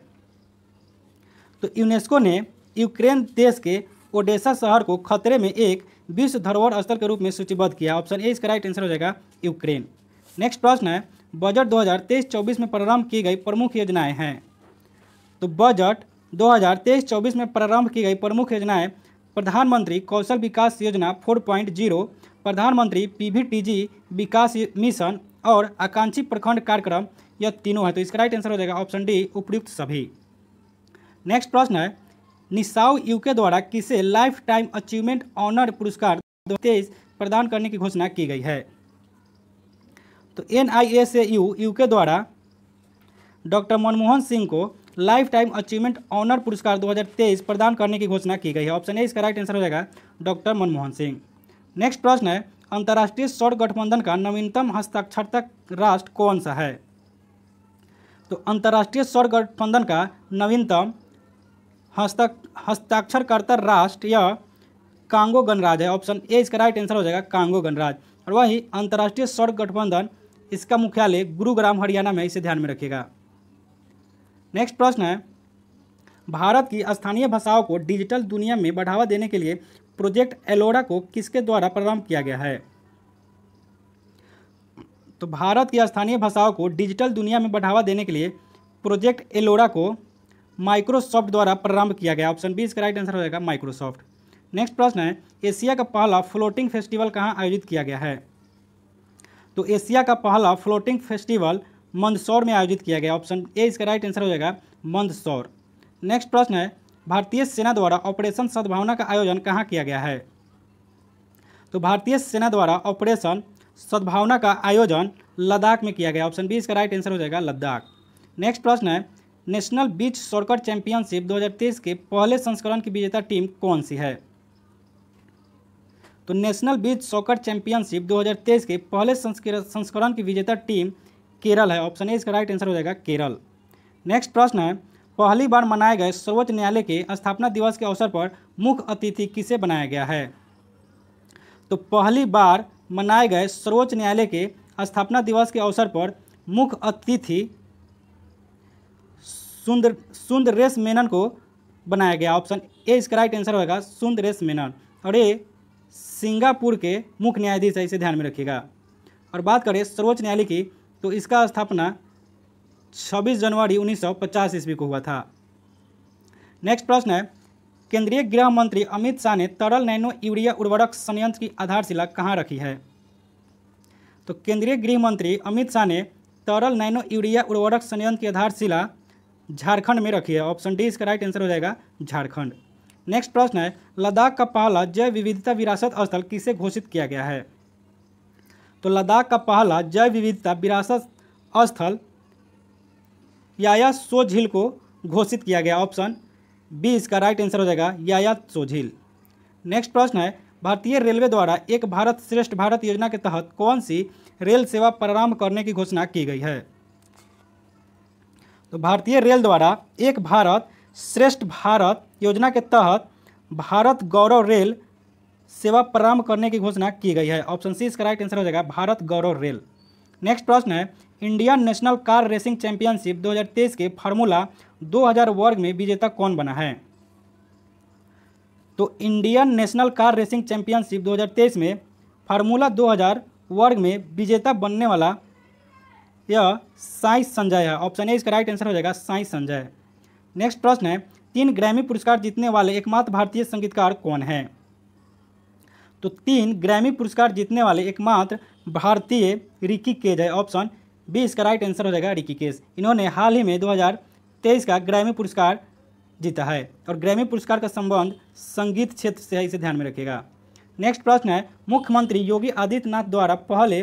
तो यूनेस्को ने यूक्रेन देश के ओडेसा शहर को खतरे में एक विश्व धरोहर स्थल के रूप में सूचीबद्ध किया ऑप्शन ए इसका राइट आंसर हो जाएगा यूक्रेन नेक्स्ट प्रश्न है बजट 2023-24 में प्रारंभ की गई प्रमुख योजनाएं हैं तो बजट 2023-24 में प्रारंभ की गई प्रमुख योजनाएं प्रधानमंत्री कौशल विकास योजना 4.0 प्रधानमंत्री पीवीटीजी विकास मिशन और आकांक्षी प्रखंड कार्यक्रम यह तीनों है तो इसका राइट आंसर हो जाएगा ऑप्शन डी उपयुक्त सभी नेक्स्ट प्रश्न है निसाउ यूके द्वारा किसे लाइफ टाइम अचीवमेंट ऑनर पुरस्कार दो प्रदान करने की घोषणा की गई है तो N I S A U UK द्वारा डॉक्टर मनमोहन सिंह को लाइफ टाइम अचीवमेंट ऑनर पुरस्कार 2023 प्रदान करने की घोषणा की गई है ऑप्शन ए इसका राइट आंसर हो जाएगा डॉक्टर मनमोहन सिंह नेक्स्ट प्रश्न है अंतर्राष्ट्रीय सौर गठबंधन का नवीनतम हस्ताक्षरता राष्ट्र कौन सा है तो अंतर्राष्ट्रीय सौर गठबंधन का नवीनतम हस्ता हस्ताक्षरकर्ता राष्ट्र यह कांगो गणराज है ऑप्शन ए इसका राइट आंसर हो जाएगा कांगो गणराज और वही अंतर्राष्ट्रीय सौर गठबंधन इसका मुख्यालय गुरुग्राम हरियाणा में इसे ध्यान में रखेगा नेक्स्ट प्रश्न है भारत की स्थानीय भाषाओं को डिजिटल दुनिया में बढ़ावा देने के लिए प्रोजेक्ट एलोरा को किसके द्वारा प्रारंभ किया गया है तो भारत की स्थानीय भाषाओं को डिजिटल दुनिया में बढ़ावा देने के लिए प्रोजेक्ट एलोरा को माइक्रोसॉफ्ट द्वारा प्रारंभ किया गया ऑप्शन बी इसका राइट आंसर हो जाएगा माइक्रोसॉफ्ट नेक्स्ट प्रश्न है एशिया का पहला फ्लोटिंग फेस्टिवल कहाँ आयोजित किया गया है तो एशिया का पहला फ्लोटिंग फेस्टिवल मंदसौर में आयोजित किया गया ऑप्शन ए इसका राइट आंसर हो जाएगा मंदसौर नेक्स्ट प्रश्न है भारतीय सेना द्वारा ऑपरेशन सद्भावना का आयोजन कहाँ किया गया है तो भारतीय सेना द्वारा ऑपरेशन सद्भावना का आयोजन लद्दाख में किया गया ऑप्शन बी इसका राइट आंसर हो जाएगा लद्दाख नेक्स्ट प्रश्न है नेशनल बीच शॉर्टकट चैंपियनशिप 2023 के पहले संस्करण की विजेता टीम कौन सी है तो नेशनल बीच शॉर्टकट चैंपियनशिप 2023 के पहले संस्करण की विजेता टीम केरल है ऑप्शन ए इसका राइट आंसर हो जाएगा केरल नेक्स्ट प्रश्न है पहली बार मनाए गए सर्वोच्च न्यायालय के स्थापना दिवस के अवसर पर मुख्य अतिथि किसे बनाया गया है तो पहली बार मनाए गए सर्वोच्च न्यायालय के स्थापना दिवस के अवसर पर मुख्य अतिथि सुंदर सुंदरेश मेनन को बनाया गया ऑप्शन ए इसका राइट आंसर होगा सुंदरेश मेनन और ये सिंगापुर के मुख्य न्यायाधीश है इसे ध्यान में रखिएगा और बात करें सर्वोच्च न्यायालय की तो इसका स्थापना 26 जनवरी 1950 ईस्वी को हुआ था नेक्स्ट प्रश्न है केंद्रीय गृह मंत्री अमित शाह ने तरल नैनो यूरिया उर्वरक संयंत्र की आधारशिला कहाँ रखी है तो केंद्रीय गृह मंत्री अमित शाह ने तरल नैनो यूरिया उर्वरक संयंत्र की आधारशिला झारखंड में रखी है ऑप्शन डी इसका राइट आंसर हो जाएगा झारखंड नेक्स्ट प्रश्न है लद्दाख का पहला जैव विविधता विरासत स्थल किसे घोषित किया गया है तो लद्दाख का पहला जैव विविधता विरासत स्थल याया सो झील को घोषित किया गया ऑप्शन बी इसका राइट आंसर हो जाएगा याया सो झील नेक्स्ट प्रश्न है भारतीय रेलवे द्वारा एक भारत श्रेष्ठ भारत योजना के तहत कौन सी रेल सेवा प्रारंभ करने की घोषणा की गई है तो भारतीय रेल द्वारा एक भारत श्रेष्ठ भारत योजना के तहत भारत गौरव रेल सेवा प्रारंभ करने की घोषणा की गई है ऑप्शन सी इसका राइट आंसर हो जाएगा भारत गौरव रेल नेक्स्ट प्रश्न है Indian national car racing championship 2023 के फार्मूला 2000 वर्ग में विजेता कौन बना है तो Indian national car racing championship 2023 में फार्मूला 2000 वर्ग में विजेता बनने वाला यह साई संजय है ऑप्शन ए इसका राइट आंसर हो जाएगा साई संजय नेक्स्ट प्रश्न है तीन ग्रैमी पुरस्कार जीतने वाले एकमात्र भारतीय संगीतकार कौन है तो तीन ग्रैमी पुरस्कार जीतने वाले एकमात्र भारतीय रिकी केज है ऑप्शन बी इसका राइट आंसर हो जाएगा रिकी केज इन्होंने हाल ही में 2023 का ग्रैमी पुरस्कार जीता है और ग्रैमी पुरस्कार का संबंध संगीत क्षेत्र से है इसे ध्यान में रखेगा नेक्स्ट प्रश्न है मुख्यमंत्री योगी आदित्यनाथ द्वारा पहले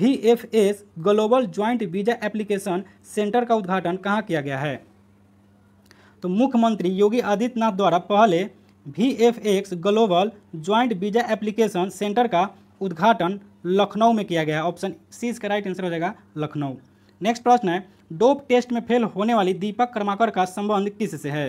V F S global joint visa application centre का उद्घाटन कहाँ किया गया है तो मुख्यमंत्री योगी आदित्यनाथ द्वारा पहले V F X global joint visa application centre का उद्घाटन लखनऊ में किया गया ऑप्शन सी इसका राइट आंसर हो जाएगा लखनऊ नेक्स्ट प्रश्न है डोप टेस्ट में फेल होने वाली दीपक कर्माकर का संबंध किस से है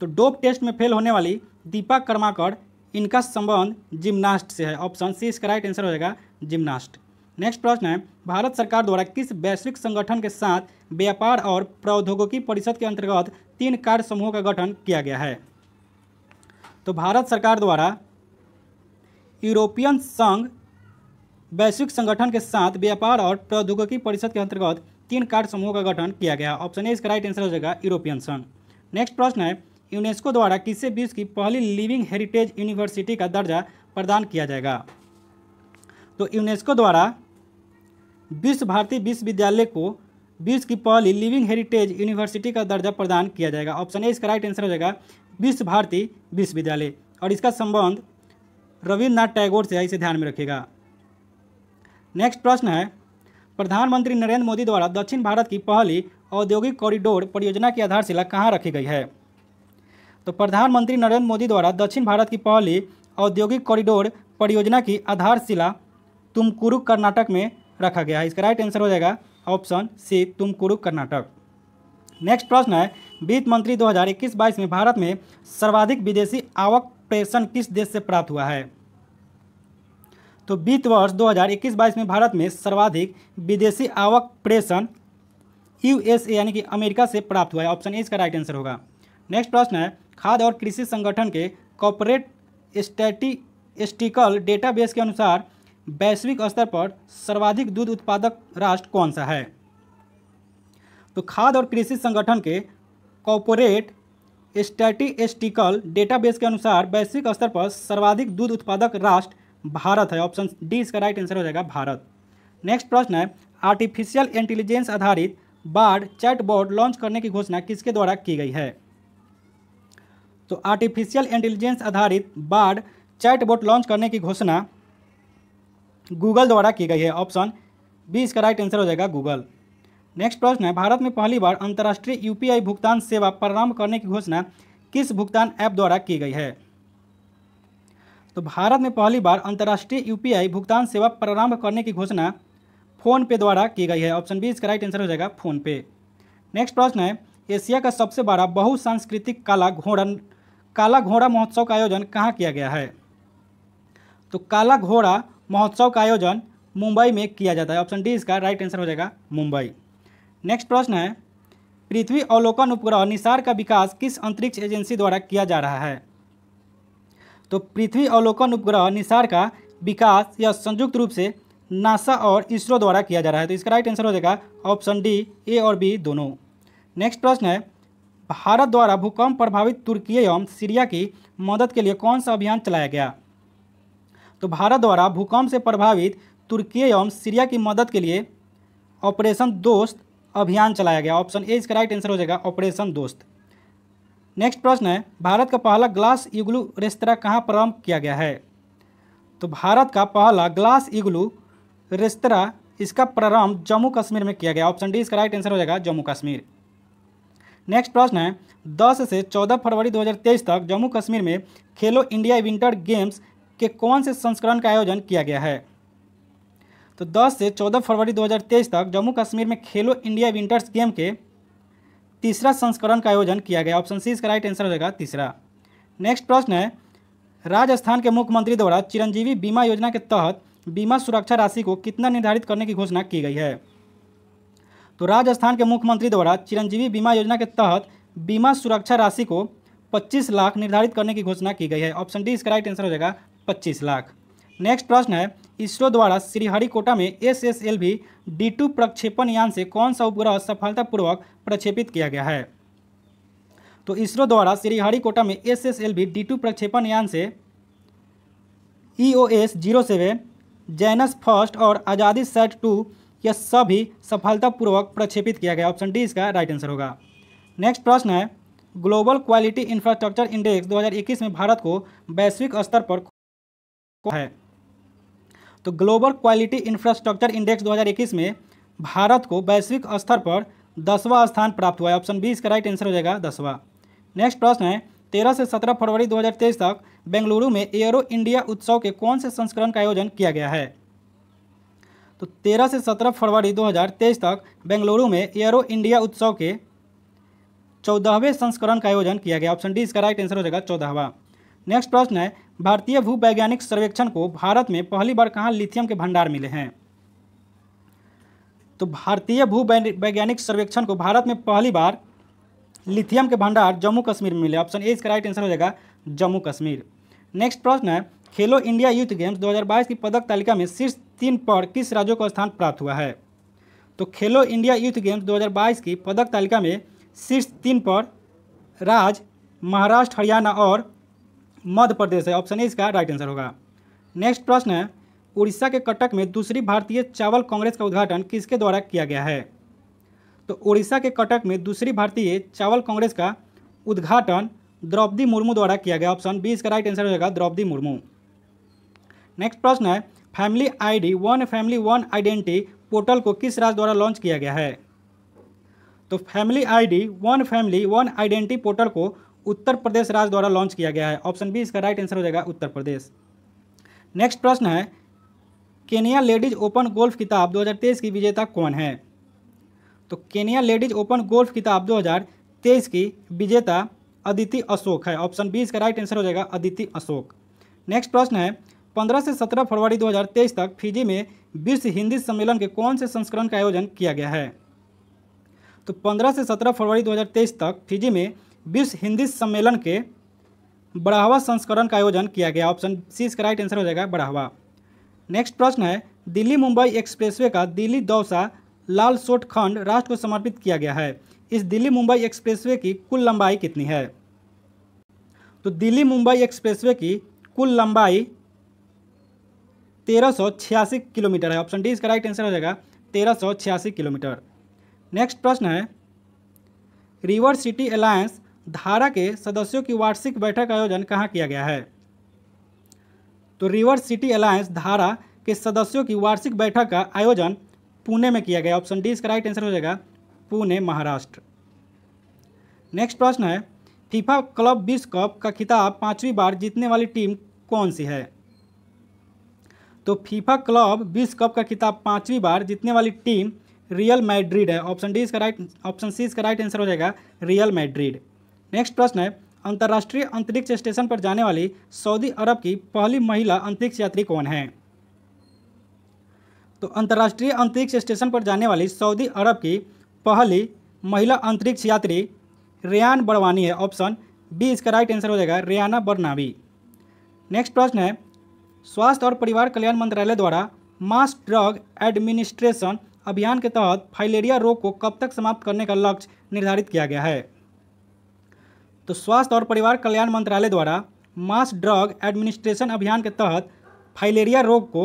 तो डोप टेस्ट में फेल होने वाली दीपक कर्माकर इनका संबंध जिम्नास्ट से है ऑप्शन सी इसका राइट आंसर हो जाएगा जिम्नास्ट नेक्स्ट प्रश्न है भारत सरकार द्वारा किस वैश्विक संगठन के साथ व्यापार और प्रौद्योगिकी परिषद के अंतर्गत तीन कार्य समूहों का गठन किया गया है तो भारत सरकार द्वारा यूरोपियन संघ वैश्विक संगठन के साथ व्यापार और प्रौद्योगिकी परिषद के अंतर्गत तीन कार्य समूहों का गठन किया गया ऑप्शन ए इसका राइट आंसर हो जाएगा यूरोपियन संघ नेक्स्ट प्रश्न है यूनेस्को द्वारा किसे विश्व की पहली लिविंग हेरिटेज यूनिवर्सिटी का दर्जा प्रदान किया जाएगा तो यूनेस्को द्वारा विश्व भारती विश्वविद्यालय को विश्व की पहली लिविंग हेरिटेज यूनिवर्सिटी का दर्जा प्रदान किया जाएगा ऑप्शन ए इसका राइट आंसर हो जाएगा विश्व भारती विश्वविद्यालय और इसका संबंध रविन्द्रनाथ टैगोर से है इसे ध्यान में रखेगा नेक्स्ट प्रश्न है प्रधानमंत्री नरेंद्र मोदी द्वारा दक्षिण भारत की पहली औद्योगिक कॉरिडोर परियोजना की आधारशिला कहाँ रखी गई है तो प्रधानमंत्री नरेंद्र मोदी द्वारा दक्षिण भारत की पहली औद्योगिक कॉरिडोर परियोजना की आधारशिला तुमकुरु कर्नाटक में रखा गया है इसका राइट आंसर हो जाएगा option C Tumakuru Karnataka next प्रश्न है वित्त मंत्री 2021-22 में भारत में सर्वाधिक विदेशी आवक प्रेषण किस देश से प्राप्त हुआ है तो वित्त वर्ष 2021-22 में भारत में सर्वाधिक विदेशी आवक प्रेषण यूएसए यानी कि अमेरिका से प्राप्त हुआ है ऑप्शन ए इसका राइट आंसर होगा नेक्स्ट प्रश्न है खाद्य और कृषि संगठन के कॉपोरेट स्टैटिस्टिकल डेटाबेस के अनुसार वैश्विक स्तर पर सर्वाधिक दूध उत्पादक राष्ट्र कौन सा है तो खाद और कृषि संगठन के कॉपोरेट स्टैटिस्टिकल डेटाबेस के अनुसार वैश्विक स्तर पर सर्वाधिक दूध उत्पादक राष्ट्र भारत है ऑप्शन डी इसका राइट आंसर हो जाएगा भारत नेक्स्ट प्रश्न है आर्टिफिशियल इंटेलिजेंस आधारित बार्ड बोर्ड लॉन्च करने की घोषणा किसके द्वारा की गई है तो आर्टिफिशियल इंटेलिजेंस आधारित बार्ड बोर्ड लॉन्च करने की घोषणा गूगल द्वारा की गई है ऑप्शन बी इसका राइट आंसर हो जाएगा गूगल नेक्स्ट प्रश्न है भारत में पहली बार अंतर्राष्ट्रीय यूपीआई भुगतान सेवा प्रारंभ करने की घोषणा किस भुगतान ऐप द्वारा की गई है तो भारत में पहली बार अंतर्राष्ट्रीय यूपीआई भुगतान सेवा प्रारंभ करने की घोषणा फ़ोनपे द्वारा की गई है ऑप्शन बी इसका राइट आंसर हो जाएगा फ़ोनपे नेक्स्ट प्रश्न है एशिया का सबसे बड़ा बहुसांस्कृतिक काला घोड़ा काला घोड़ा महोत्सव का आयोजन कहाँ किया गया है तो काला घोड़ा महोत्सव का आयोजन मुंबई में किया जाता है ऑप्शन डी इसका राइट आंसर हो जाएगा मुंबई नेक्स्ट प्रश्न है पृथ्वी अवलोकन उपग्रह निसार का विकास किस अंतरिक्ष एजेंसी द्वारा किया जा रहा है तो पृथ्वी अवलोकन उपग्रह निसार का विकास या संयुक्त रूप से नासा और इसरो द्वारा किया जा रहा है तो इसका राइट आंसर हो जाएगा ऑप्शन डी ए और बी दोनों नेक्स्ट प्रश्न है भारत द्वारा भूकंप प्रभावित तुर्की एवं सीरिया की मदद के लिए कौन सा अभियान चलाया गया तो भारत द्वारा भूकंप से प्रभावित तुर्की एवं सीरिया की मदद के लिए ऑपरेशन दोस्त अभियान चलाया गया ऑप्शन ए इसका राइट आंसर हो जाएगा ऑपरेशन दोस्त नेक्स्ट प्रश्न है भारत का पहला ग्लास इग्लू रेस्तरा कहाँ प्रारंभ किया गया है तो भारत का पहला ग्लास इग्लू रेस्तरा इसका प्रारंभ जम्मू कश्मीर में किया गया ऑप्शन डी इसका राइट आंसर हो जाएगा जम्मू कश्मीर नेक्स्ट प्रश्न है 10 से 14 फरवरी 2023 तक जम्मू कश्मीर में खेलो इंडिया विंटर गेम्स के कौन से संस्करण का आयोजन किया गया है तो 10 से 14 फरवरी 2023 तक जम्मू कश्मीर में खेलो इंडिया विंटर्स गेम के तीसरा संस्करण का आयोजन किया गया ऑप्शन सी इसका राइट आंसर हो जाएगा तीसरा नेक्स्ट प्रश्न है राजस्थान के मुख्यमंत्री द्वारा चिरंजीवी बीमा योजना के तहत बीमा सुरक्षा राशि को कितना निर्धारित करने की घोषणा की गई है तो राजस्थान के मुख्यमंत्री द्वारा चिरंजीवी बीमा योजना के तहत बीमा सुरक्षा राशि को 25 लाख निर्धारित करने की घोषणा की गई है ऑप्शन डी इसका राइट आंसर हो जाएगा पच्चीस लाख नेक्स्ट प्रश्न है इसरो द्वारा श्रीहरिकोटा में S S L V D two प्रक्षेपण यान से कौन सा उपग्रह सफलतापूर्वक प्रक्षेपित किया गया है तो इसरो द्वारा श्रीहरिकोटा में S S L V D two प्रक्षेपण यान से E O S zero seven Janus first और आज़ादी सेट टू यह सभी सफलतापूर्वक प्रक्षेपित किया गया ऑप्शन डी इसका राइट आंसर होगा नेक्स्ट प्रश्न है ग्लोबल क्वालिटी इंफ्रास्ट्रक्चर इंडेक्स 2021 में भारत को वैश्विक स्तर पर है तो ग्लोबल क्वालिटी इंफ्रास्ट्रक्चर इंडेक्स 2021 में भारत को वैश्विक स्तर पर दसवां स्थान प्राप्त हुआ है ऑप्शन बी इसका राइट आंसर हो जाएगा दसवां नेक्स्ट प्रश्न है तेरह से सत्रह फरवरी 2023 तक बेंगलुरु में एयरो इंडिया उत्सव के कौन से संस्करण का आयोजन किया गया है तो तेरह से सत्रह फरवरी 2023 तक बेंगलुरु में एयरो इंडिया उत्सव के चौदहवें संस्करण का आयोजन किया गया ऑप्शन डी इसका राइट आंसर हो जाएगा चौदहवा नेक्स्ट प्रश्न है भारतीय भूवैज्ञानिक सर्वेक्षण को भारत में पहली बार कहाँ लिथियम के भंडार मिले हैं तो भारतीय भूवैज्ञानिक सर्वेक्षण को भारत में पहली बार लिथियम के भंडार जम्मू कश्मीर में मिले ऑप्शन ए इसका राइट आंसर हो जाएगा जम्मू कश्मीर नेक्स्ट प्रश्न है खेलो इंडिया यूथ गेम्स 2022 की पदक तालिका में शीर्ष तीन पर किस राज्यों को स्थान प्राप्त हुआ है तो खेलो इंडिया यूथ गेम्स 2022 की पदक तालिका में शीर्ष तीन पर राज्य महाराष्ट्र हरियाणा और मध्य प्रदेश है ऑप्शन ए इसका राइट आंसर होगा नेक्स्ट प्रश्न है उड़ीसा के कटक में दूसरी भारतीय चावल कांग्रेस का उद्घाटन किसके द्वारा किया गया है तो उड़ीसा के कटक में दूसरी भारतीय चावल कांग्रेस का उद्घाटन द्रौपदी मुर्मू द्वारा किया गया ऑप्शन बी इसका राइट आंसर हो जाएगा द्रौपदी मुर्मू नेक्स्ट प्रश्न है family ID one family one identity portal को किस राज्य द्वारा लॉन्च किया गया है तो family ID one family one identity portal को उत्तर प्रदेश राज्य द्वारा लॉन्च किया गया है ऑप्शन बी इसका राइट आंसर हो जाएगा उत्तर प्रदेश नेक्स्ट प्रश्न है केनिया लेडीज ओपन गोल्फ किताब 2023 की विजेता कौन है तो केनिया लेडीज ओपन गोल्फ किताब 2023 की विजेता अदिति अशोक है ऑप्शन बी इसका राइट आंसर हो जाएगा अदिति अशोक नेक्स्ट प्रश्न है 15 से 17 फरवरी 2023 तक फिजी में विश्व हिंदी सम्मेलन के कौन से संस्करण का आयोजन किया गया है तो 15 से 17 फरवरी 2023 तक फिजी में विश्व हिंदी सम्मेलन के बढ़ावा संस्करण का आयोजन किया गया ऑप्शन सी इसका राइट आंसर हो जाएगा बढ़ावा नेक्स्ट प्रश्न है दिल्ली मुंबई एक्सप्रेसवे का दिल्ली दौसा लाल सोट खंड राष्ट्र को समर्पित किया गया है इस दिल्ली मुंबई एक्सप्रेसवे की कुल लंबाई कितनी है तो दिल्ली मुंबई एक्सप्रेसवे की कुल लंबाई तेरह किलोमीटर है ऑप्शन डी इसका राइट आंसर हो जाएगा तेरह किलोमीटर नेक्स्ट प्रश्न है रिवर सिटी अलायंस धारा के सदस्यों की वार्षिक बैठक का आयोजन कहाँ किया गया है तो रिवर सिटी अलायंस धारा के सदस्यों की वार्षिक बैठक का आयोजन पुणे में किया गया ऑप्शन डी इसका राइट आंसर हो जाएगा पुणे महाराष्ट्र नेक्स्ट प्रश्न है फीफा क्लब विश्व कप का खिताब पांचवी बार जीतने वाली टीम कौन सी है तो फीफा क्लब विश्व कप का खिताब पांचवी बार जीतने वाली टीम रियल मैड्रिड है ऑप्शन डी इसका राइट ऑप्शन सी इसका राइट आंसर हो जाएगा रियल मैड्रिड नेक्स्ट प्रश्न है अंतर्राष्ट्रीय अंतरिक्ष स्टेशन पर जाने वाली सऊदी अरब की पहली महिला अंतरिक्ष यात्री कौन है तो अंतर्राष्ट्रीय अंतरिक्ष स्टेशन पर जाने वाली सऊदी अरब की पहली महिला अंतरिक्ष यात्री रियान बड़वानी है ऑप्शन बी इसका राइट आंसर हो जाएगा रियाना बरनावी नेक्स्ट प्रश्न है स्वास्थ्य और परिवार कल्याण मंत्रालय द्वारा मास ड्रग एडमिनिस्ट्रेशन अभियान के तहत फाइलेरिया रोग को कब तक समाप्त करने का लक्ष्य निर्धारित किया गया है तो स्वास्थ्य और परिवार कल्याण मंत्रालय द्वारा मास ड्रग एडमिनिस्ट्रेशन अभियान के तहत फाइलेरिया रोग को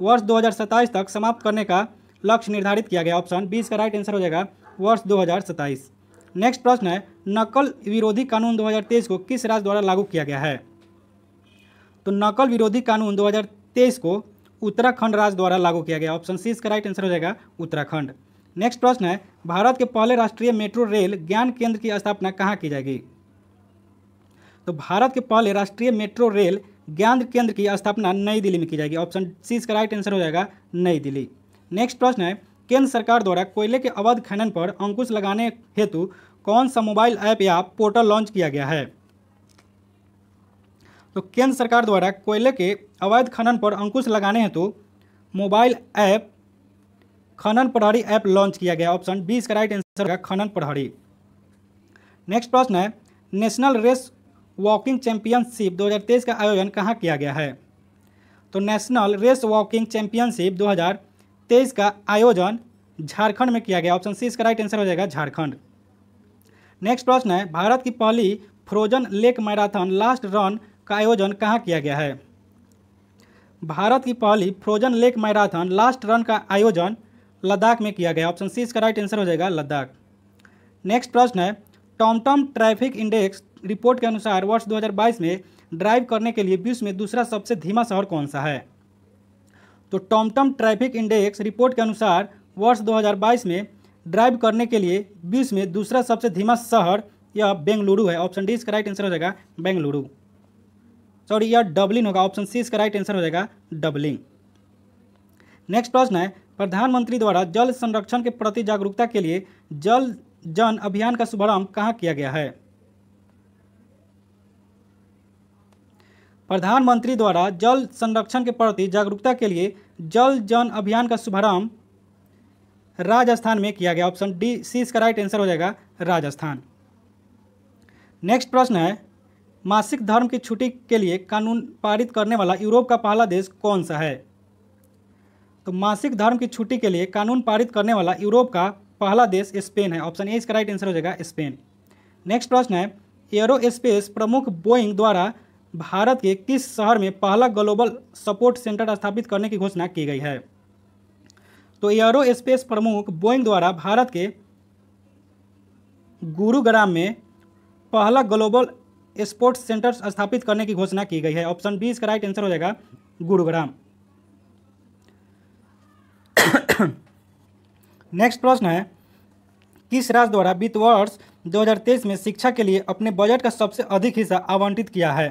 वर्ष 2027 तक समाप्त करने का लक्ष्य निर्धारित किया गया ऑप्शन बीस का राइट आंसर हो जाएगा वर्ष 2027 नेक्स्ट प्रश्न है नकल विरोधी कानून 2023 को किस राज्य द्वारा लागू किया गया है तो नकल विरोधी कानून 2023 को उत्तराखंड राज्य द्वारा लागू किया गया ऑप्शन सी इसका राइट आंसर हो जाएगा उत्तराखंड नेक्स्ट प्रश्न है भारत के पहले राष्ट्रीय मेट्रो रेल ज्ञान केंद्र की स्थापना कहाँ की जाएगी तो भारत के पहले राष्ट्रीय मेट्रो रेल ज्ञान केंद्र की स्थापना नई दिल्ली में की जाएगी ऑप्शन सी इसका राइट आंसर हो जाएगा नई दिल्ली नेक्स्ट प्रश्न है केंद्र सरकार द्वारा कोयले के अवैध खनन पर अंकुश लगाने हेतु कौन सा मोबाइल ऐप या पोर्टल लॉन्च किया गया है तो केंद्र सरकार द्वारा कोयले के अवैध खनन पर अंकुश लगाने हेतु मोबाइल ऐप खनन प्रहरी ऐप लॉन्च किया गया ऑप्शन बी इसका राइट आंसर होगा खनन प्रहरी नेक्स्ट प्रश्न है नेशनल रेस वॉकिंग चैंपियनशिप 2023 का आयोजन कहाँ किया गया है तो नेशनल रेस वॉकिंग चैंपियनशिप 2023 का आयोजन झारखंड में किया गया ऑप्शन सी इसका राइट आंसर हो जाएगा झारखंड नेक्स्ट प्रश्न है भारत की पहली frozen lake marathon last run का आयोजन कहाँ किया गया है भारत की पहली frozen lake marathon last run का आयोजन लद्दाख में किया गया ऑप्शन सी इसका राइट आंसर हो जाएगा लद्दाख नेक्स्ट प्रश्न है टॉमटॉम ट्रैफिक इंडेक्स रिपोर्ट के अनुसार वर्ष 2022 में ड्राइव करने के लिए विश्व में दूसरा सबसे धीमा शहर कौन सा है तो टॉमटम ट्रैफिक इंडेक्स रिपोर्ट के अनुसार वर्ष 2022 में ड्राइव करने के लिए विश्व में दूसरा सबसे धीमा शहर यह बेंगलुरु है ऑप्शन डी इसका राइट आंसर हो जाएगा बेंगलुरु सॉरी यह डबलिंग होगा ऑप्शन सी इसका राइट आंसर हो जाएगा डबलिंग नेक्स्ट प्रश्न है प्रधानमंत्री द्वारा जल संरक्षण के प्रति जागरूकता के लिए जल जन अभियान का शुभारंभ कहाँ किया गया है प्रधानमंत्री द्वारा जल संरक्षण के प्रति जागरूकता के लिए जल जन अभियान का शुभारंभ राजस्थान में किया गया ऑप्शन डी सी इसका राइट आंसर हो जाएगा राजस्थान नेक्स्ट प्रश्न है मासिक धर्म की छुट्टी के लिए कानून पारित करने वाला यूरोप का पहला देश कौन सा है तो मासिक धर्म की छुट्टी के लिए कानून पारित करने वाला यूरोप का पहला देश स्पेन है ऑप्शन ए इसका राइट आंसर हो जाएगा स्पेन नेक्स्ट प्रश्न है एयरोस्पेस प्रमुख बोइंग द्वारा भारत के किस शहर में पहला ग्लोबल सपोर्ट सेंटर स्थापित करने की घोषणा की गई है तो एयरोस्पेस प्रमुख बोइंग द्वारा भारत के गुरुग्राम में पहला ग्लोबल स्पोर्ट्स सेंटर स्थापित करने की घोषणा की गई है ऑप्शन बी इसका राइट आंसर हो जाएगा गुरुग्राम नेक्स्ट [COUGHS] प्रश्न है किस राज्य द्वारा वित्त वर्ष 2023 में शिक्षा के लिए अपने बजट का सबसे अधिक हिस्सा आवंटित किया है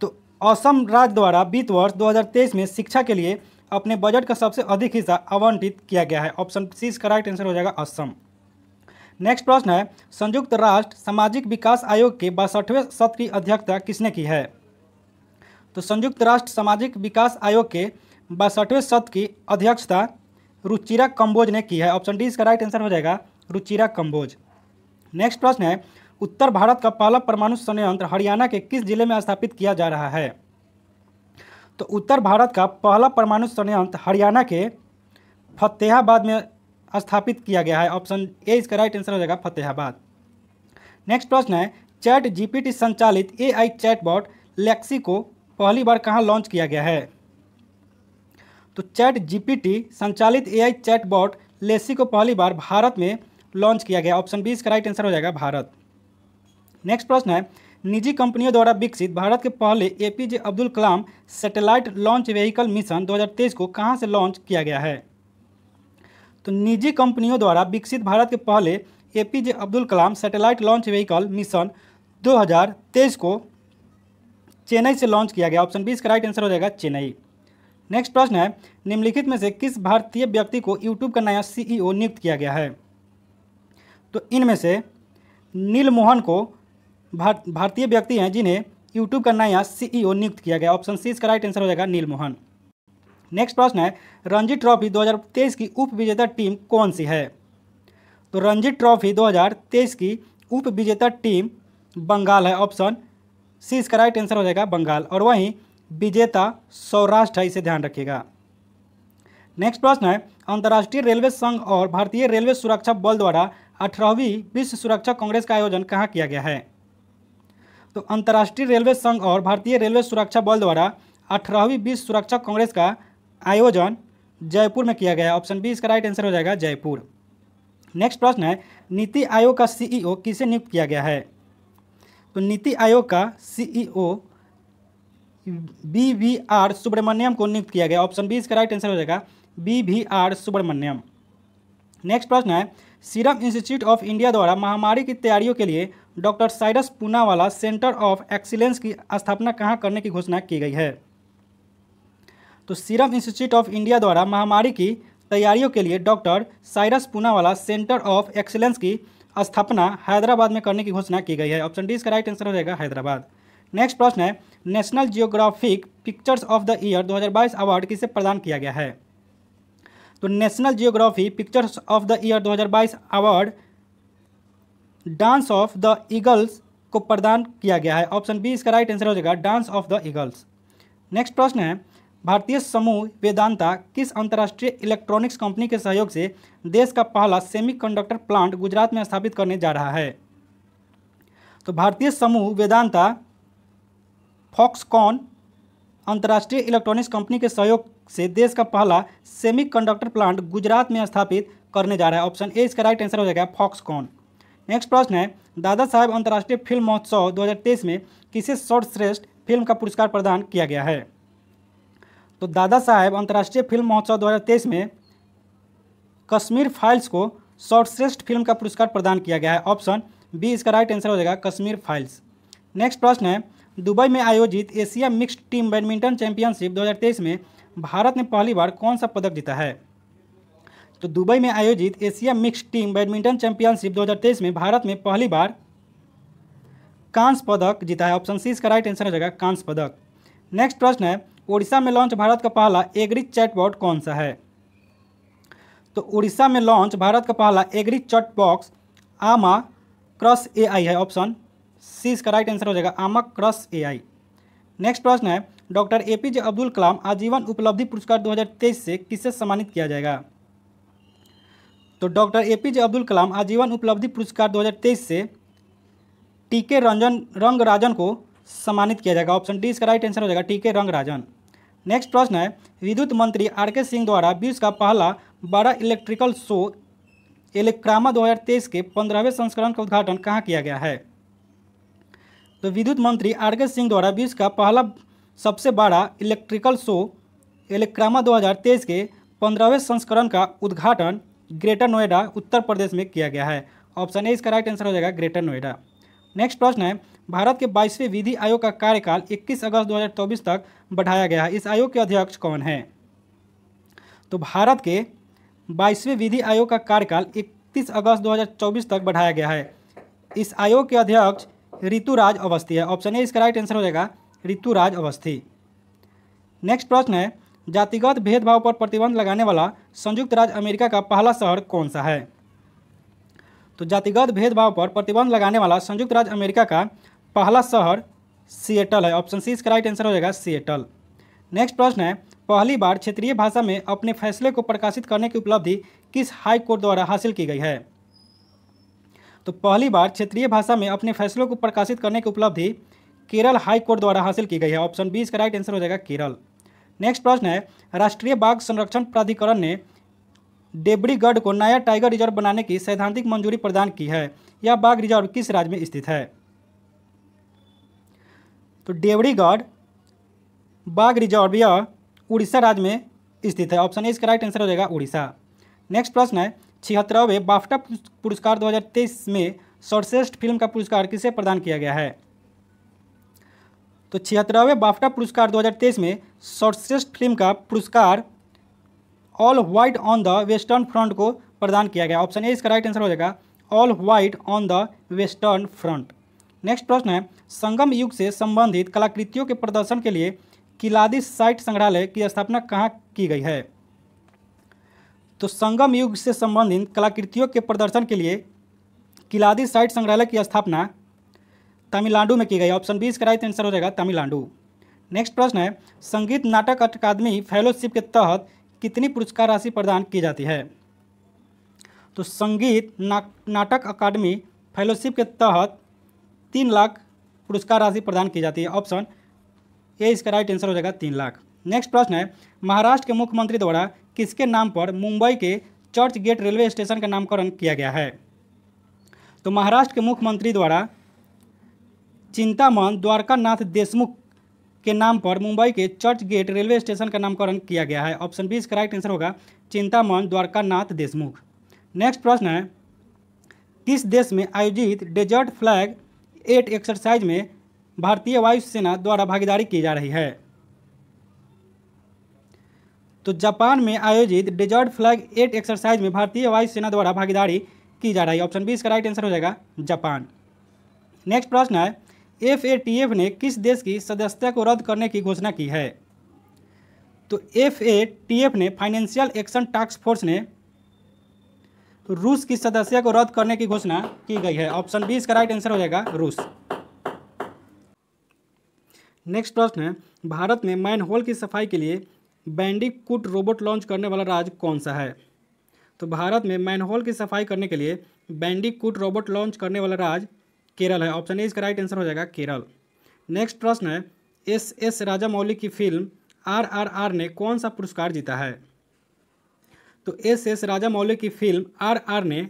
तो असम राज्य द्वारा वित्त वर्ष 2023 में शिक्षा के लिए अपने बजट का सबसे अधिक हिस्सा आवंटित किया गया है ऑप्शन सी इसका राइट आंसर हो जाएगा असम नेक्स्ट प्रश्न है संयुक्त राष्ट्र सामाजिक विकास आयोग के बासठवें सत्र की अध्यक्षता किसने की है तो संयुक्त राष्ट्र सामाजिक विकास आयोग के बासठवें सत्र की अध्यक्षता रुचिरा कंबोज ने की है ऑप्शन डी इसका राइट आंसर हो जाएगा रुचिरा कंबोज नेक्स्ट प्रश्न है उत्तर भारत का पहला परमाणु संयंत्र हरियाणा के किस जिले में स्थापित किया जा रहा है तो उत्तर भारत का पहला परमाणु संयंत्र हरियाणा के फतेहाबाद में स्थापित किया गया है ऑप्शन ए इसका राइट आंसर हो जाएगा फतेहाबाद नेक्स्ट प्रश्न है चैट जीपीटी संचालित एआई चैटबॉट लेक्सी को पहली बार कहाँ लॉन्च किया गया है तो चैट जीपीटी संचालित एआई चैटबॉट लेसी को पहली बार भारत में लॉन्च किया गया ऑप्शन बी इसका राइट आंसर हो जाएगा भारत नेक्स्ट प्रश्न है निजी कंपनियों द्वारा विकसित भारत के पहले APJ Abdul Kalam satellite launch vehicle mission 2023 को कहां से लॉन्च किया गया है तो निजी कंपनियों द्वारा विकसित भारत के पहले APJ Abdul Kalam satellite launch vehicle mission 2023 को चेन्नई से लॉन्च किया गया ऑप्शन बी इसका राइट आंसर हो जाएगा चेन्नई नेक्स्ट प्रश्न है निम्नलिखित में से किस भारतीय व्यक्ति को यूट्यूब का नया सीईओ e नियुक्त किया गया है तो इनमें से नीलमोहन को भार, भारतीय व्यक्ति हैं जिन्हें यूट्यूब का नया सीईओ e नियुक्त किया गया ऑप्शन सी इसका राइट आंसर हो जाएगा नीलमोहन नेक्स्ट प्रश्न है रणजी ट्रॉफी 2023 की उप विजेता टीम कौन सी है तो रणजी ट्रॉफी 2023 की उप विजेता टीम बंगाल है ऑप्शन सी इसका राइट आंसर हो जाएगा बंगाल और वहीं विजेता सौराष्ट्र है इसे ध्यान रखिएगा नेक्स्ट प्रश्न है अंतर्राष्ट्रीय रेलवे संघ और भारतीय रेलवे सुरक्षा बल द्वारा अठारहवीं विश्व सुरक्षा कांग्रेस का आयोजन कहाँ किया गया है तो अंतर्राष्ट्रीय रेलवे संघ और भारतीय रेलवे सुरक्षा बल द्वारा अठारहवीं विश्व सुरक्षा कांग्रेस का आयोजन जयपुर में किया गया ऑप्शन बी इसका राइट आंसर हो जाएगा जयपुर नेक्स्ट प्रश्न है नीति आयोग का सीईओ e किसे नियुक्त किया गया है तो नीति आयोग का CEO B V R Subrahmanyam को नियुक्त किया गया ऑप्शन बी इसका राइट आंसर हो जाएगा B V R Subrahmanyam next प्रश्न है सीरम इंस्टीट्यूट ऑफ इंडिया द्वारा महामारी की तैयारियों के लिए doctor Cyrus Poonawalla centre of excellence की स्थापना कहाँ करने की घोषणा की गई है तो सीरम इंस्टीट्यूट ऑफ इंडिया द्वारा महामारी की तैयारियों के लिए doctor Cyrus Poonawalla centre of excellence की स्थापना हैदराबाद में करने की घोषणा की गई है ऑप्शन डी इसका राइट आंसर हो जाएगा हैदराबाद नेक्स्ट प्रश्न है National Geographic pictures of the year 2022 award किसे प्रदान किया गया है तो national geography pictures of the year 2022 award dance of the eagles को प्रदान किया गया है ऑप्शन बी इसका राइट आंसर हो जाएगा dance of the eagles next प्रश्न है भारतीय समूह वेदांता किस अंतर्राष्ट्रीय इलेक्ट्रॉनिक्स कंपनी के सहयोग से देश का पहला सेमीकंडक्टर प्लांट गुजरात में स्थापित करने जा रहा है तो भारतीय समूह वेदांता फॉक्सकॉन अंतर्राष्ट्रीय इलेक्ट्रॉनिक्स कंपनी के सहयोग से देश का पहला सेमीकंडक्टर प्लांट गुजरात में स्थापित करने जा रहा है ऑप्शन ए इसका राइट आंसर हो जाएगा फॉक्सकॉन नेक्स्ट प्रश्न है दादा साहब अंतर्राष्ट्रीय फिल्म महोत्सव 2023 में किसे सर्वश्रेष्ठ फिल्म का पुरस्कार प्रदान किया गया है तो दादा साहेब अंतर्राष्ट्रीय फिल्म महोत्सव दो में कश्मीर फाइल्स को सर्वश्रेष्ठ फिल्म का पुरस्कार प्रदान किया गया है ऑप्शन बी इसका राइट आंसर हो जाएगा कश्मीर फाइल्स नेक्स्ट प्रश्न है दुबई में आयोजित Asia mixed team badminton championship 2023 में भारत ने पहली बार कौन सा पदक जीता है तो दुबई में आयोजित Asia mixed team badminton championship 2023 में भारत में पहली बार कांस पदक जीता है ऑप्शन सी इसका राइट आंसर हो जाएगा कांस पदक नेक्स्ट प्रश्न है उड़ीसा में लॉन्च भारत का पहला एग्री चैटबॉट कौन सा है तो उड़ीसा में लॉन्च भारत का पहला एग्री चट बॉक्स आमा क्रॉस ए आई है ऑप्शन सी इसका राइट आंसर हो जाएगा आमक क्रस ए नेक्स्ट प्रश्न है doctor A P J Abdul Kalam आजीवन उपलब्धि पुरस्कार 2023 से किससे सम्मानित किया जाएगा तो doctor A P J Abdul Kalam आजीवन उपलब्धि पुरस्कार 2023 से टी के रंजन राजन को सम्मानित किया जाएगा ऑप्शन डी इसका राइट आंसर हो जाएगा टी के राजन नेक्स्ट प्रश्न है विद्युत मंत्री आर के सिंह द्वारा विश्व का पहला बड़ा इलेक्ट्रिकल शो इलेक्ट्रामा दो के पंद्रहवें संस्करण का उद्घाटन कहाँ किया गया है तो विद्युत मंत्री आर के सिंह द्वारा विश्व का पहला सबसे बड़ा इलेक्ट्रिकल शो इलेक्ट्रामा 2023 के पंद्रहवें संस्करण का उद्घाटन ग्रेटर नोएडा उत्तर प्रदेश में किया गया है ऑप्शन ए इसका राइट आंसर हो जाएगा ग्रेटर नोएडा नेक्स्ट प्रश्न है भारत के बाईसवें विधि आयोग का कार्यकाल 21 अगस्त 2024 तक बढ़ाया गया है इस आयोग के अध्यक्ष कौन है तो भारत के बाईसवें विधि आयोग का कार्यकाल 31 अगस्त 2024 तक बढ़ाया गया है इस आयोग के अध्यक्ष ऋतुराज अवस्थी है ऑप्शन ए इसका राइट आंसर हो जाएगा ऋतुराज अवस्थी नेक्स्ट प्रश्न है जातिगत भेदभाव पर प्रतिबंध लगाने वाला संयुक्त राज्य अमेरिका का पहला शहर कौन सा है तो जातिगत भेदभाव पर प्रतिबंध लगाने वाला संयुक्त राज्य अमेरिका का पहला शहर सिएटल है ऑप्शन सी इसका राइट आंसर हो जाएगा सिएटल नेक्स्ट प्रश्न है पहली बार क्षेत्रीय भाषा में अपने फैसले को प्रकाशित करने की उपलब्धि किस हाई कोर्ट द्वारा हासिल की गई है तो पहली बार क्षेत्रीय भाषा में अपने फैसलों को प्रकाशित करने की उपलब्धि केरल हाई कोर्ट द्वारा हासिल की गई है ऑप्शन बी इसका राइट आंसर हो जाएगा केरल नेक्स्ट प्रश्न है राष्ट्रीय बाघ संरक्षण प्राधिकरण ने डेबड़ीगढ़ को नया टाइगर रिजर्व बनाने की सैद्धांतिक मंजूरी प्रदान की है यह बाघ रिजर्व किस राज्य में स्थित है तो डेबड़ीगढ़ बाघ रिजर्व यह उड़ीसा राज्य में स्थित है ऑप्शन ए इसका राइट आंसर हो जाएगा उड़ीसा नेक्स्ट प्रश्न है छिहत्तरवें बाफ्टा पुरस्कार 2023 में सर्वश्रेष्ठ फिल्म का पुरस्कार किसे प्रदान किया गया है तो छिहत्तरवें बाफ्टा पुरस्कार 2023 में सर्वश्रेष्ठ फिल्म का पुरस्कार all quiet on the western front को प्रदान किया गया ऑप्शन ए इसका राइट आंसर हो जाएगा all quiet on the western front next प्रश्न है संगम युग से संबंधित कलाकृतियों के प्रदर्शन के लिए किलादी साइट संग्रहालय की स्थापना कहाँ की गई है तो संगम युग से संबंधित कलाकृतियों के प्रदर्शन के लिए किलादी साइट संग्रहालय की स्थापना तमिलनाडु में की गई ऑप्शन बी इसका राइट आंसर हो जाएगा तमिलनाडु नेक्स्ट प्रश्न है संगीत नाटक अकादमी फेलोशिप के तहत कितनी पुरस्कार राशि प्रदान की जाती है तो संगीत ना, नाटक अकादमी फेलोशिप के तहत तीन लाख पुरस्कार राशि प्रदान की जाती है ऑप्शन ए इसका राइट आंसर हो जाएगा तीन लाख नेक्स्ट प्रश्न है महाराष्ट्र के मुख्यमंत्री द्वारा किसके नाम पर मुंबई के चर्च गेट रेलवे स्टेशन का नामकरण किया गया है तो महाराष्ट्र के मुख्यमंत्री द्वारा चिंतामन द्वारकानाथ देशमुख के नाम पर मुंबई के चर्च गेट रेलवे स्टेशन का नामकरण किया गया है ऑप्शन बी इसका राइट आंसर होगा चिंतामन द्वारकानाथ देशमुख नेक्स्ट प्रश्न है किस देश में आयोजित डेजर्ट फ्लैग एट एक्सरसाइज में भारतीय वायुसेना द्वारा भागीदारी की जा रही है तो जापान में आयोजित डेजर्ट फ्लैग एट एक्सरसाइज में भारतीय वायुसेना द्वारा भागीदारी की जा रही है ऑप्शन बी इसका राइट आंसर हो जाएगा जापान नेक्स्ट प्रश्न है एफ ए टी एफ ने किस देश की सदस्यता को रद्द करने की घोषणा की है तो एफ ए टी एफ ने फाइनेंशियल एक्शन टास्क फोर्स ने रूस की सदस्यता को रद्द करने की घोषणा की गई है ऑप्शन बी इसका राइट आंसर हो जाएगा रूस नेक्स्ट प्रश्न है भारत में मैन होल की सफाई के लिए बैंडिकुट रोबोट लॉन्च करने वाला राज्य कौन सा है तो भारत में मैनहोल की सफाई करने के लिए बैंडिकूट रोबोट लॉन्च करने वाला राज्य केरल है ऑप्शन ए इसका राइट आंसर हो जाएगा केरल नेक्स्ट प्रश्न है एस एस राजामौली की फिल्म आर आर आर ने कौन सा पुरस्कार जीता है तो एस एस राजामौली की फिल्म आर आर ने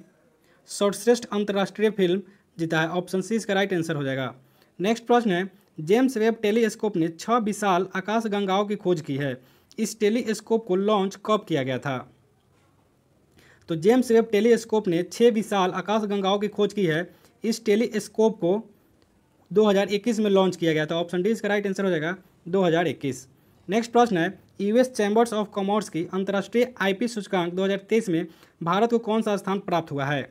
सर्वश्रेष्ठ अंतर्राष्ट्रीय फिल्म जीता है ऑप्शन सी इसका राइट आंसर हो जाएगा नेक्स्ट प्रश्न है जेम्स वेब टेलीस्कोप ने छह विशाल आकाश गंगाओं की खोज की है इस टेलीस्कोप को लॉन्च कब किया गया था तो जेम्स वेब टेलीस्कोप ने छः विशाल आकाशगंगाओं की खोज की है इस टेलीस्कोप को 2021 में लॉन्च किया गया था ऑप्शन डी इसका राइट आंसर हो जाएगा 2021 नेक्स्ट प्रश्न है यूएस चैम्बर्स ऑफ कॉमर्स की अंतर्राष्ट्रीय आईपी सूचकांक 2023 में भारत को कौन सा स्थान प्राप्त हुआ है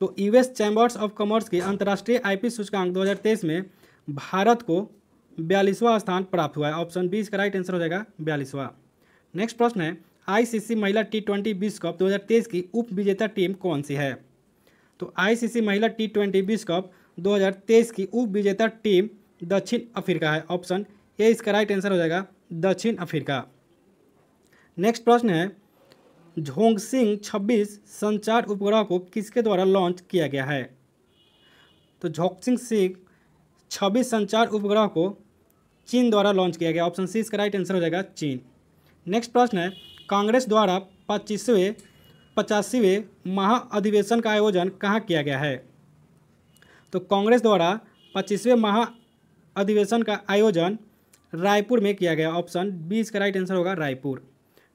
तो यूएस चैम्बर्स ऑफ कॉमर्स की अंतर्राष्ट्रीय आईपी सूचकांक 2023 में भारत को बयालीसवा स्थान प्राप्त हुआ है ऑप्शन बी इसका राइट आंसर हो जाएगा बयालीसवा नेक्स्ट प्रश्न है आईसीसी महिला टी ट्वेंटी विश्व कप 2023 की उप विजेता टीम कौन सी है तो आईसीसी महिला टी ट्वेंटी विश्व कप 2023 की उप विजेता टीम दक्षिण अफ्रीका है ऑप्शन ए इसका राइट आंसर हो जाएगा दक्षिण अफ्रीका नेक्स्ट प्रश्न है झोंग सिंह छब्बीस संचार उपग्रह को किसके द्वारा लॉन्च किया गया है तो झोंगसिंग सिंह छब्बीस संचार उपग्रह को चीन द्वारा लॉन्च किया गया ऑप्शन सी इसका राइट आंसर हो जाएगा चीन नेक्स्ट प्रश्न है कांग्रेस द्वारा पच्चीसवें पचासीवें महाअधिवेशन का आयोजन कहाँ किया गया है तो कांग्रेस द्वारा पच्चीसवें महाअधिवेशन का आयोजन रायपुर में किया गया ऑप्शन बी इसका राइट आंसर होगा रायपुर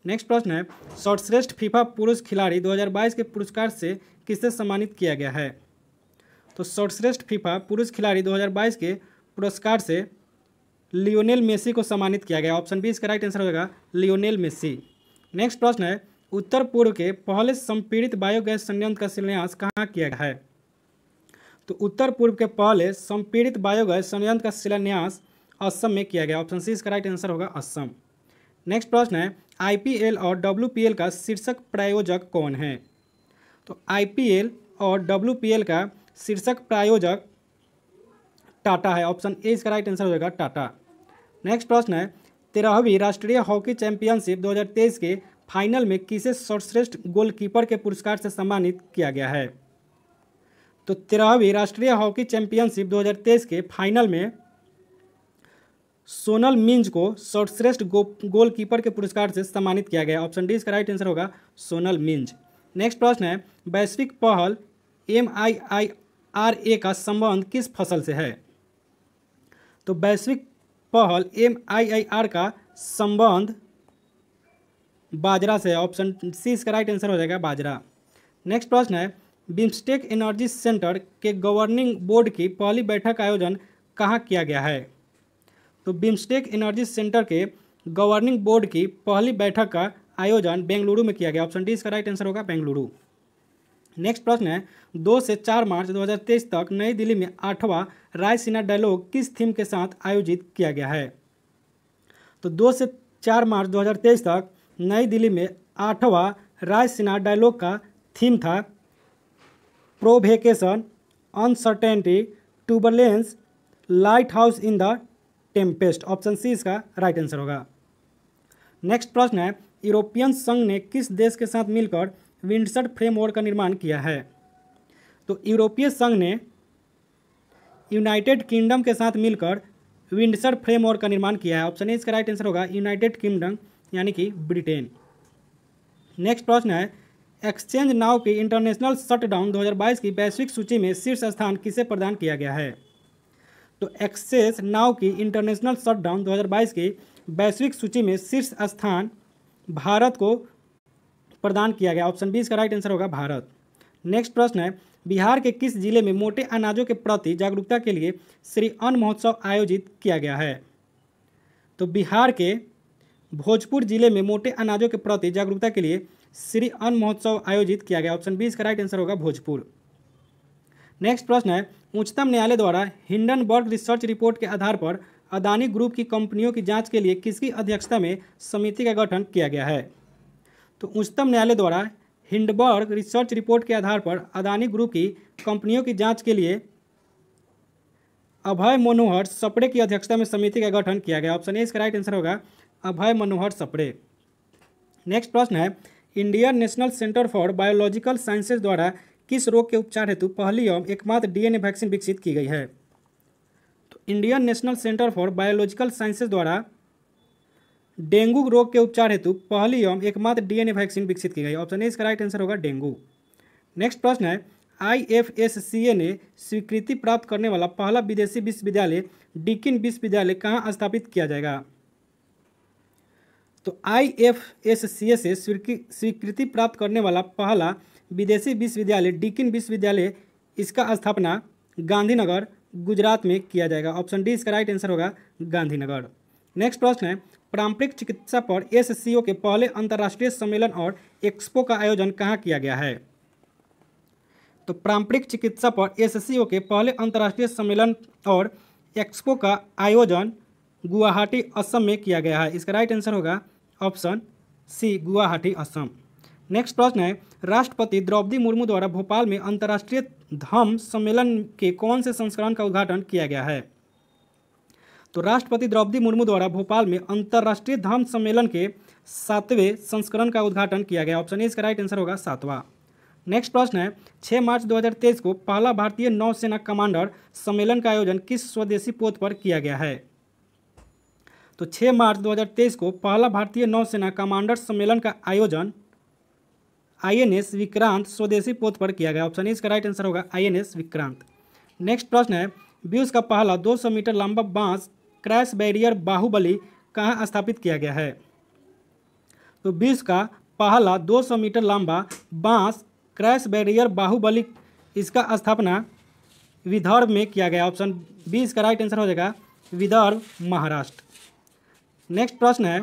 नेक्स्ट प्रश्न है सर्वश्रेष्ठ फीफा पुरुष खिलाड़ी 2022 के पुरस्कार से किससे सम्मानित किया गया है तो सर्वश्रेष्ठ फीफा पुरुष खिलाड़ी 2022 के पुरस्कार से लियोनेल मेसी को सम्मानित किया गया ऑप्शन बी इसका राइट आंसर होगा लियोनेल मेसी नेक्स्ट प्रश्न है उत्तर पूर्व के पहले संपीड़ित बायोगैस संयंत्र का शिलान्यास कहाँ किया गया है तो उत्तर पूर्व के पहले संपीड़ित बायोगैस संयंत्र का शिलान्यास असम में किया गया ऑप्शन सी इसका राइट आंसर होगा असम नेक्स्ट प्रश्न है आईपीएल और डब्ल्यूपीएल का शीर्षक प्रायोजक कौन है तो आईपीएल और डब्ल्यूपीएल का शीर्षक प्रायोजक टाटा है ऑप्शन ए इसका राइट आंसर हो जाएगा टाटा नेक्स्ट प्रश्न है तेरहवीं राष्ट्रीय हॉकी चैंपियनशिप 2023 के फाइनल में किसे सर्वश्रेष्ठ गोलकीपर के पुरस्कार से सम्मानित किया गया है तो तेरहवीं राष्ट्रीय हॉकी चैंपियनशिप 2023 के फाइनल में सोनल मिंज को सर्वश्रेष्ठ गो, गोलकीपर के पुरस्कार से सम्मानित किया गया ऑप्शन डी इसका राइट आंसर होगा सोनल मिंज नेक्स्ट प्रश्न है वैश्विक पहल M I I R A का संबंध किस फसल से है तो वैश्विक पहल एम आई आई आर का संबंध बाजरा से ऑप्शन सी इसका राइट आंसर हो जाएगा बाजरा नेक्स्ट प्रश्न है बिम्स्टेक एनर्जी सेंटर के गवर्निंग बोर्ड की पहली बैठक का आयोजन कहाँ किया गया है तो बिम्स्टेक एनर्जी सेंटर के गवर्निंग बोर्ड की पहली बैठक का आयोजन बेंगलुरु में किया गया ऑप्शन डी इसका राइट आंसर होगा बेंगलुरु नेक्स्ट प्रश्न है दो से चार मार्च 2023 तक नई दिल्ली में आठवां रायसीना डायलॉग किस थीम के साथ आयोजित किया गया है तो दो से चार मार्च 2023 तक नई दिल्ली में आठवां रायसीना डायलॉग का थीम था provocation uncertainty turbulence lighthouse in the tempest option C इसका राइट आंसर होगा नेक्स्ट प्रश्न है यूरोपियन संघ ने किस देश के साथ मिलकर विंडसर फ्रेमवर्क का निर्माण किया है तो यूरोपीय संघ ने यूनाइटेड किंगडम के साथ मिलकर विंडसर फ्रेमवर्क का निर्माण किया है ऑप्शन ए इसका राइट आंसर होगा यूनाइटेड किंगडम यानी कि ब्रिटेन नेक्स्ट प्रश्न है एक्सचेंज नाव की इंटरनेशनल शटडाउन 2022 की वैश्विक सूची में शीर्ष स्थान किसे प्रदान किया गया है तो एक्सचेंज नाव की इंटरनेशनल शटडाउन 2022 की वैश्विक सूची में शीर्ष स्थान भारत को प्रदान किया गया ऑप्शन बी इसका राइट आंसर होगा भारत नेक्स्ट प्रश्न है बिहार के किस जिले में मोटे अनाजों के प्रति जागरूकता के लिए श्री अन्न महोत्सव आयोजित किया गया है तो बिहार के भोजपुर जिले में मोटे अनाजों के प्रति जागरूकता के लिए श्री अन्न महोत्सव आयोजित किया गया ऑप्शन बी इसका राइट आंसर होगा भोजपुर नेक्स्ट प्रश्न है उच्चतम न्यायालय द्वारा हिंडनबर्ग रिसर्च रिपोर्ट के आधार पर अदानी ग्रुप की कंपनियों की जांच के लिए किसकी अध्यक्षता में समिति का गठन किया गया है तो उच्चतम न्यायालय द्वारा हिंडबर्ग रिसर्च रिपोर्ट के आधार पर अदानी ग्रुप की कंपनियों की जांच के लिए अभय मनोहर सपड़े की अध्यक्षता में समिति का गठन किया गया ऑप्शन ए इसका राइट आंसर होगा अभय मनोहर सपड़े नेक्स्ट प्रश्न है Indian national centre for biological sciences द्वारा किस रोग के उपचार हेतु पहली और एकमात्र डीएनए वैक्सीन विकसित की गई है तो Indian national centre for biological sciences द्वारा डेंगू रोग के उपचार हेतु पहली एवं एकमात्र डीएनए वैक्सीन विकसित की गई ऑप्शन ए इसका राइट आंसर होगा डेंगू नेक्स्ट प्रश्न है आईएफएससीए ने स्वीकृति प्राप्त करने वाला पहला विदेशी विश्वविद्यालय डिकिन विश्वविद्यालय कहाँ स्थापित किया जाएगा तो आईएफएससीए से स्वीकृति प्राप्त करने वाला पहला विदेशी विश्वविद्यालय डिकिन विश्वविद्यालय इसका स्थापना गांधीनगर गुजरात में किया जाएगा ऑप्शन डी इसका राइट आंसर होगा गांधीनगर नेक्स्ट प्रश्न है पारंपरिक चिकित्सा पर एस के पहले अंतर्राष्ट्रीय सम्मेलन और एक्सपो का आयोजन कहाँ किया गया है तो पारंपरिक चिकित्सा पर एस के पहले अंतर्राष्ट्रीय सम्मेलन और एक्सपो का आयोजन गुवाहाटी असम में किया गया है इसका राइट आंसर होगा option C Guwahati Assam next प्रश्न है राष्ट्रपति द्रौपदी मुर्मू द्वारा भोपाल में अंतर्राष्ट्रीय धम्म सम्मेलन के कौन से संस्करण का उद्घाटन किया गया है तो राष्ट्रपति द्रौपदी मुर्मू द्वारा भोपाल में अंतर्राष्ट्रीय धाम सम्मेलन के सातवें संस्करण का उद्घाटन किया गया ऑप्शन ए इसका राइट आंसर होगा सातवां नेक्स्ट प्रश्न है 6 मार्च 2023 को पहला भारतीय नौसेना कमांडर सम्मेलन का आयोजन किस स्वदेशी पोत पर किया गया है तो 6 मार्च 2023 को पहला भारतीय नौसेना कमांडर सम्मेलन का आयोजन आईएनएस विक्रांत स्वदेशी पोत पर किया गया ऑप्शन इसका राइट आंसर होगा आईएनएस विक्रांत नेक्स्ट प्रश्न है विश्व का पहला सौ मीटर लंबा बांस क्रैश बैरियर बाहुबली कहाँ स्थापित किया गया है तो विश्व का पहला 200 मीटर लंबा बांस क्रैश बैरियर बाहुबली इसका स्थापना विदर्भ में किया गया ऑप्शन बी इसका राइट आंसर हो जाएगा विदर्भ महाराष्ट्र नेक्स्ट प्रश्न है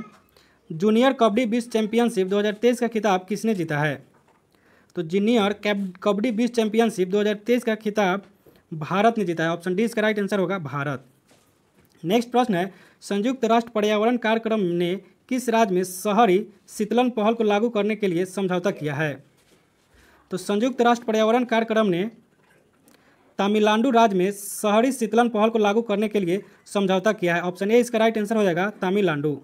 जूनियर कबड्डी विश्व चैंपियनशिप 2023 का खिताब किसने जीता है तो जूनियर कबड्डी विश्व चैंपियनशिप 2023 का खिताब भारत ने जीता है ऑप्शन डी इसका राइट आंसर होगा भारत नेक्स्ट प्रश्न है संयुक्त राष्ट्र पर्यावरण कार्यक्रम ने किस राज्य में शहरी शीतलन पहल को लागू करने के लिए समझौता किया है तो संयुक्त राष्ट्र पर्यावरण कार्यक्रम ने तमिलनाडु राज्य में शहरी शीतलन पहल को लागू करने के लिए समझौता किया है ऑप्शन ए इसका राइट आंसर हो जाएगा तमिलनाडु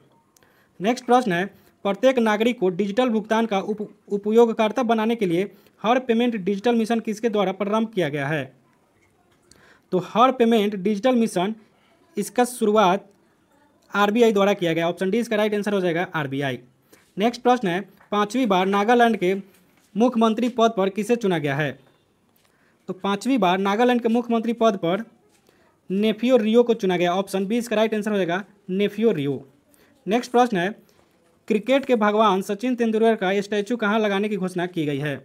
नेक्स्ट प्रश्न है प्रत्येक नागरिक को डिजिटल भुगतान का उप उपयोगकर्ता बनाने के लिए हर पेमेंट डिजिटल मिशन किसके द्वारा प्रारंभ किया गया है तो हर पेमेंट डिजिटल मिशन इसका शुरुआत आरबीआई द्वारा किया गया ऑप्शन डी इसका राइट आंसर हो जाएगा आरबीआई नेक्स्ट प्रश्न है पाँचवीं बार नागालैंड के मुख्यमंत्री पद पर किसे चुना गया है तो पाँचवीं बार नागालैंड के मुख्यमंत्री पद पर नेफियो रियो को चुना गया ऑप्शन बी इसका राइट आंसर हो जाएगा नेफियो रियो नेक्स्ट प्रश्न है क्रिकेट के भगवान सचिन तेंदुलकर का स्टैचू कहाँ लगाने की घोषणा की गई है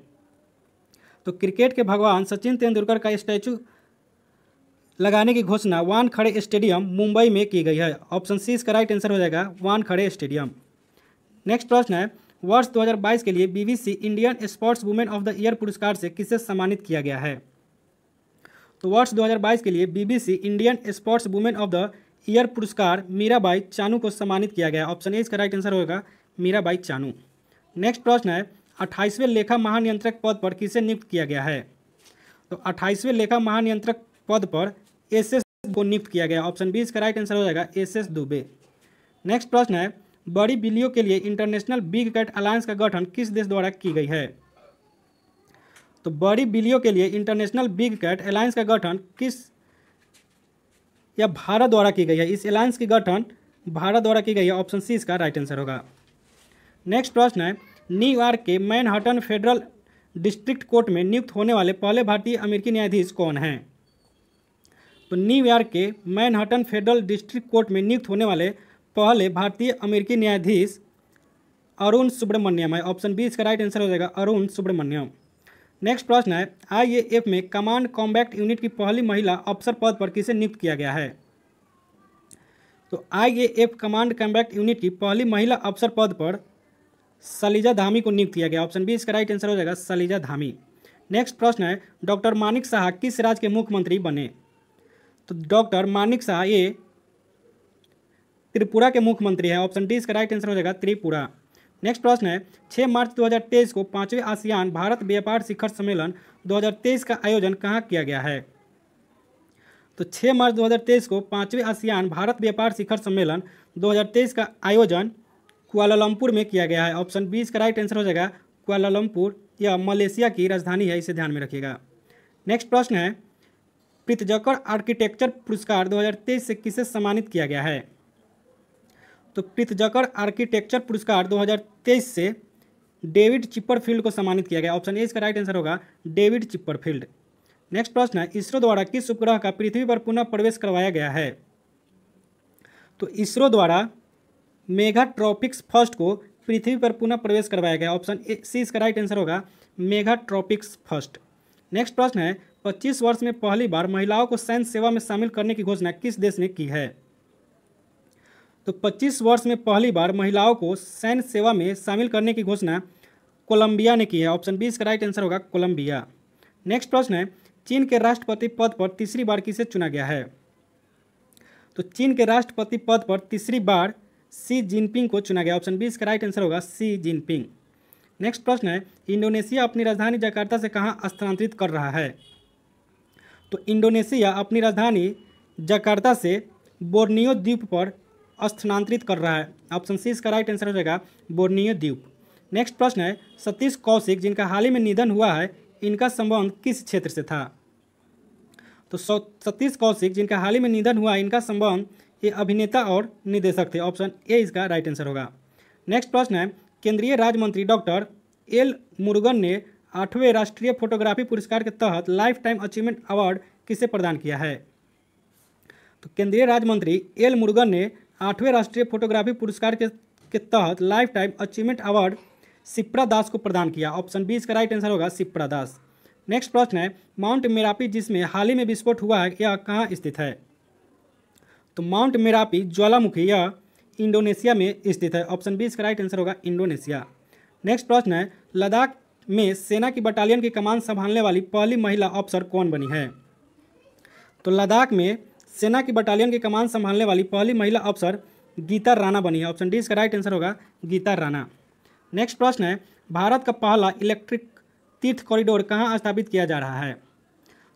तो क्रिकेट के भगवान सचिन तेंदुलकर का स्टैचू लगाने की घोषणा वान खड़े स्टेडियम मुंबई में की गई है ऑप्शन सी इसका राइट आंसर हो जाएगा वान खड़े स्टेडियम नेक्स्ट प्रश्न है वर्ष 2022 के लिए BBC Indian sports women of the year पुरस्कार से किसे सम्मानित किया गया है तो वर्ष 2022 के लिए BBC Indian sports women of the year पुरस्कार मीराबाई चानू को सम्मानित किया गया ऑप्शन ए इसका राइट आंसर होगा मीराबाई चानू नेक्स्ट प्रश्न है अट्ठाईसवें लेखा महानियंत्रक पद पर किसे नियुक्त किया गया है तो अट्ठाईसवें लेखा महानियंत्रक पद पर एस एस को नियुक्त किया गया ऑप्शन बी इसका राइट आंसर हो जाएगा एस एस दुबे नेक्स्ट प्रश्न है बड़ी बिलियों के लिए इंटरनेशनल बिग कैट अलायंस का गठन किस देश द्वारा की गई है तो बड़ी बिलियों के लिए इंटरनेशनल बिग कैट अलायंस का गठन किस या भारत द्वारा की गई है इस अलायंस की गठन भारत द्वारा की गई है ऑप्शन सी इसका राइट आंसर होगा नेक्स्ट प्रश्न है न्यूयॉर्क के मैनहटन फेडरल डिस्ट्रिक्ट कोर्ट में नियुक्त होने वाले पहले भारतीय अमेरिकी न्यायाधीश कौन हैं तो न्यूयॉर्क के मैनहटन फेडरल डिस्ट्रिक्ट कोर्ट में नियुक्त होने वाले पहले भारतीय अमेरिकी न्यायाधीश अरुण सुब्रमण्यम है ऑप्शन बी इसका राइट आंसर हो जाएगा अरुण सुब्रमण्यम नेक्स्ट प्रश्न है आईएएफ में कमांड कॉम्बैक्ट यूनिट की पहली महिला अफसर पद पर किसे नियुक्त किया गया है तो आईएएफ कमांड कॉम्बैक्ट यूनिट की पहली महिला अफसर पद पर सलीजा धामी को नियुक्त किया गया ऑप्शन बी इसका राइट आंसर हो जाएगा सलीजा धामी नेक्स्ट प्रश्न है डॉक्टर मानिक शाह किस राज्य के मुख्यमंत्री बने तो डॉक्टर मानिक शाह ये त्रिपुरा के मुख्यमंत्री हैं ऑप्शन डी इसका राइट आंसर हो जाएगा त्रिपुरा नेक्स्ट प्रश्न है 6 मार्च 2023 को पाँचवें आसियान भारत व्यापार शिखर सम्मेलन 2023 का आयोजन कहाँ किया गया है तो 6 मार्च 2023 को पाँचवें आसियान भारत व्यापार शिखर सम्मेलन 2023 का आयोजन कुआलालंपुर में किया गया है ऑप्शन बी इसका राइट आंसर हो जाएगा कुआलालंपुर यह मलेशिया की राजधानी है इसे ध्यान में रखिएगा नेक्स्ट प्रश्न है प्रीतजक्कड़ आर्किटेक्चर पुरस्कार 2023 से किसे सम्मानित किया गया है तो प्रीतजक्कड़ आर्किटेक्चर पुरस्कार 2023 से डेविड चिप्परफील्ड को सम्मानित किया गया ऑप्शन ए इसका राइट आंसर होगा डेविड चिप्परफील्ड नेक्स्ट प्रश्न है इसरो द्वारा किस उपग्रह का पृथ्वी पर पुनः प्रवेश करवाया गया है तो इसरो द्वारा मेघा ट्रॉपिक्स फर्स्ट को पृथ्वी पर पुनः प्रवेश करवाया गया ऑप्शन ए सी इसका राइट आंसर होगा मेघा ट्रॉपिक्स फर्स्ट नेक्स्ट प्रश्न है पच्चीस वर्ष में पहली बार महिलाओं को सैन्य सेवा में शामिल करने की घोषणा किस देश ने की है तो 25 वर्ष में पहली बार महिलाओं को सैन्य सेवा में शामिल करने की घोषणा कोलंबिया ने की है ऑप्शन बी इसका राइट आंसर होगा कोलंबिया नेक्स्ट प्रश्न है चीन के राष्ट्रपति पद पर तीसरी बार किसे चुना गया है तो चीन के राष्ट्रपति पद पर तीसरी बार सी जिनपिंग को चुना गया ऑप्शन बी इसका राइट आंसर होगा सी जिनपिंग नेक्स्ट प्रश्न है इंडोनेशिया अपनी राजधानी जकार्ता से कहाँ स्थानांतरित कर रहा है तो इंडोनेशिया अपनी राजधानी जकार्ता से बोर्नियो द्वीप पर स्थानांतरित कर रहा है ऑप्शन सी इसका राइट आंसर हो जाएगा बोर्नियो द्वीप नेक्स्ट प्रश्न है सतीश कौशिक जिनका हाल ही में निधन हुआ है इनका संबंध किस क्षेत्र से था तो सतीश कौशिक जिनका हाल ही में निधन हुआ है इनका संबंध ये अभिनेता और निदेशक थे ऑप्शन ए इसका राइट आंसर होगा नेक्स्ट प्रश्न है केंद्रीय राज्य मंत्री डॉक्टर एल मुरुगन ने आठवें राष्ट्रीय फोटोग्राफी पुरस्कार के तहत लाइफ टाइम अचीवमेंट अवार्ड किसे प्रदान किया है तो केंद्रीय राज्य मंत्री एल मुर्गन ने आठवें राष्ट्रीय फोटोग्राफी पुरस्कार के, के तहत lifetime achievement award Sipra Das को प्रदान किया ऑप्शन बी इसका राइट आंसर होगा सिप्रा दास नेक्स्ट प्रश्न है माउंट मेरापी जिसमें हाल ही में विस्फोट हुआ है यह कहाँ स्थित है तो माउंट मेरापी ज्वालामुखी यह इंडोनेशिया में स्थित है ऑप्शन बी इसका राइट आंसर होगा इंडोनेशिया नेक्स्ट प्रश्न है लद्दाख में सेना की बटालियन की कमान संभालने वाली पहली महिला अफसर कौन बनी है तो लद्दाख में सेना की बटालियन की कमान संभालने वाली पहली महिला अफसर गीता राणा बनी है ऑप्शन डी इसका राइट आंसर होगा गीता राणा नेक्स्ट प्रश्न है भारत का पहला इलेक्ट्रिक तीर्थ कॉरिडोर कहाँ स्थापित किया जा रहा है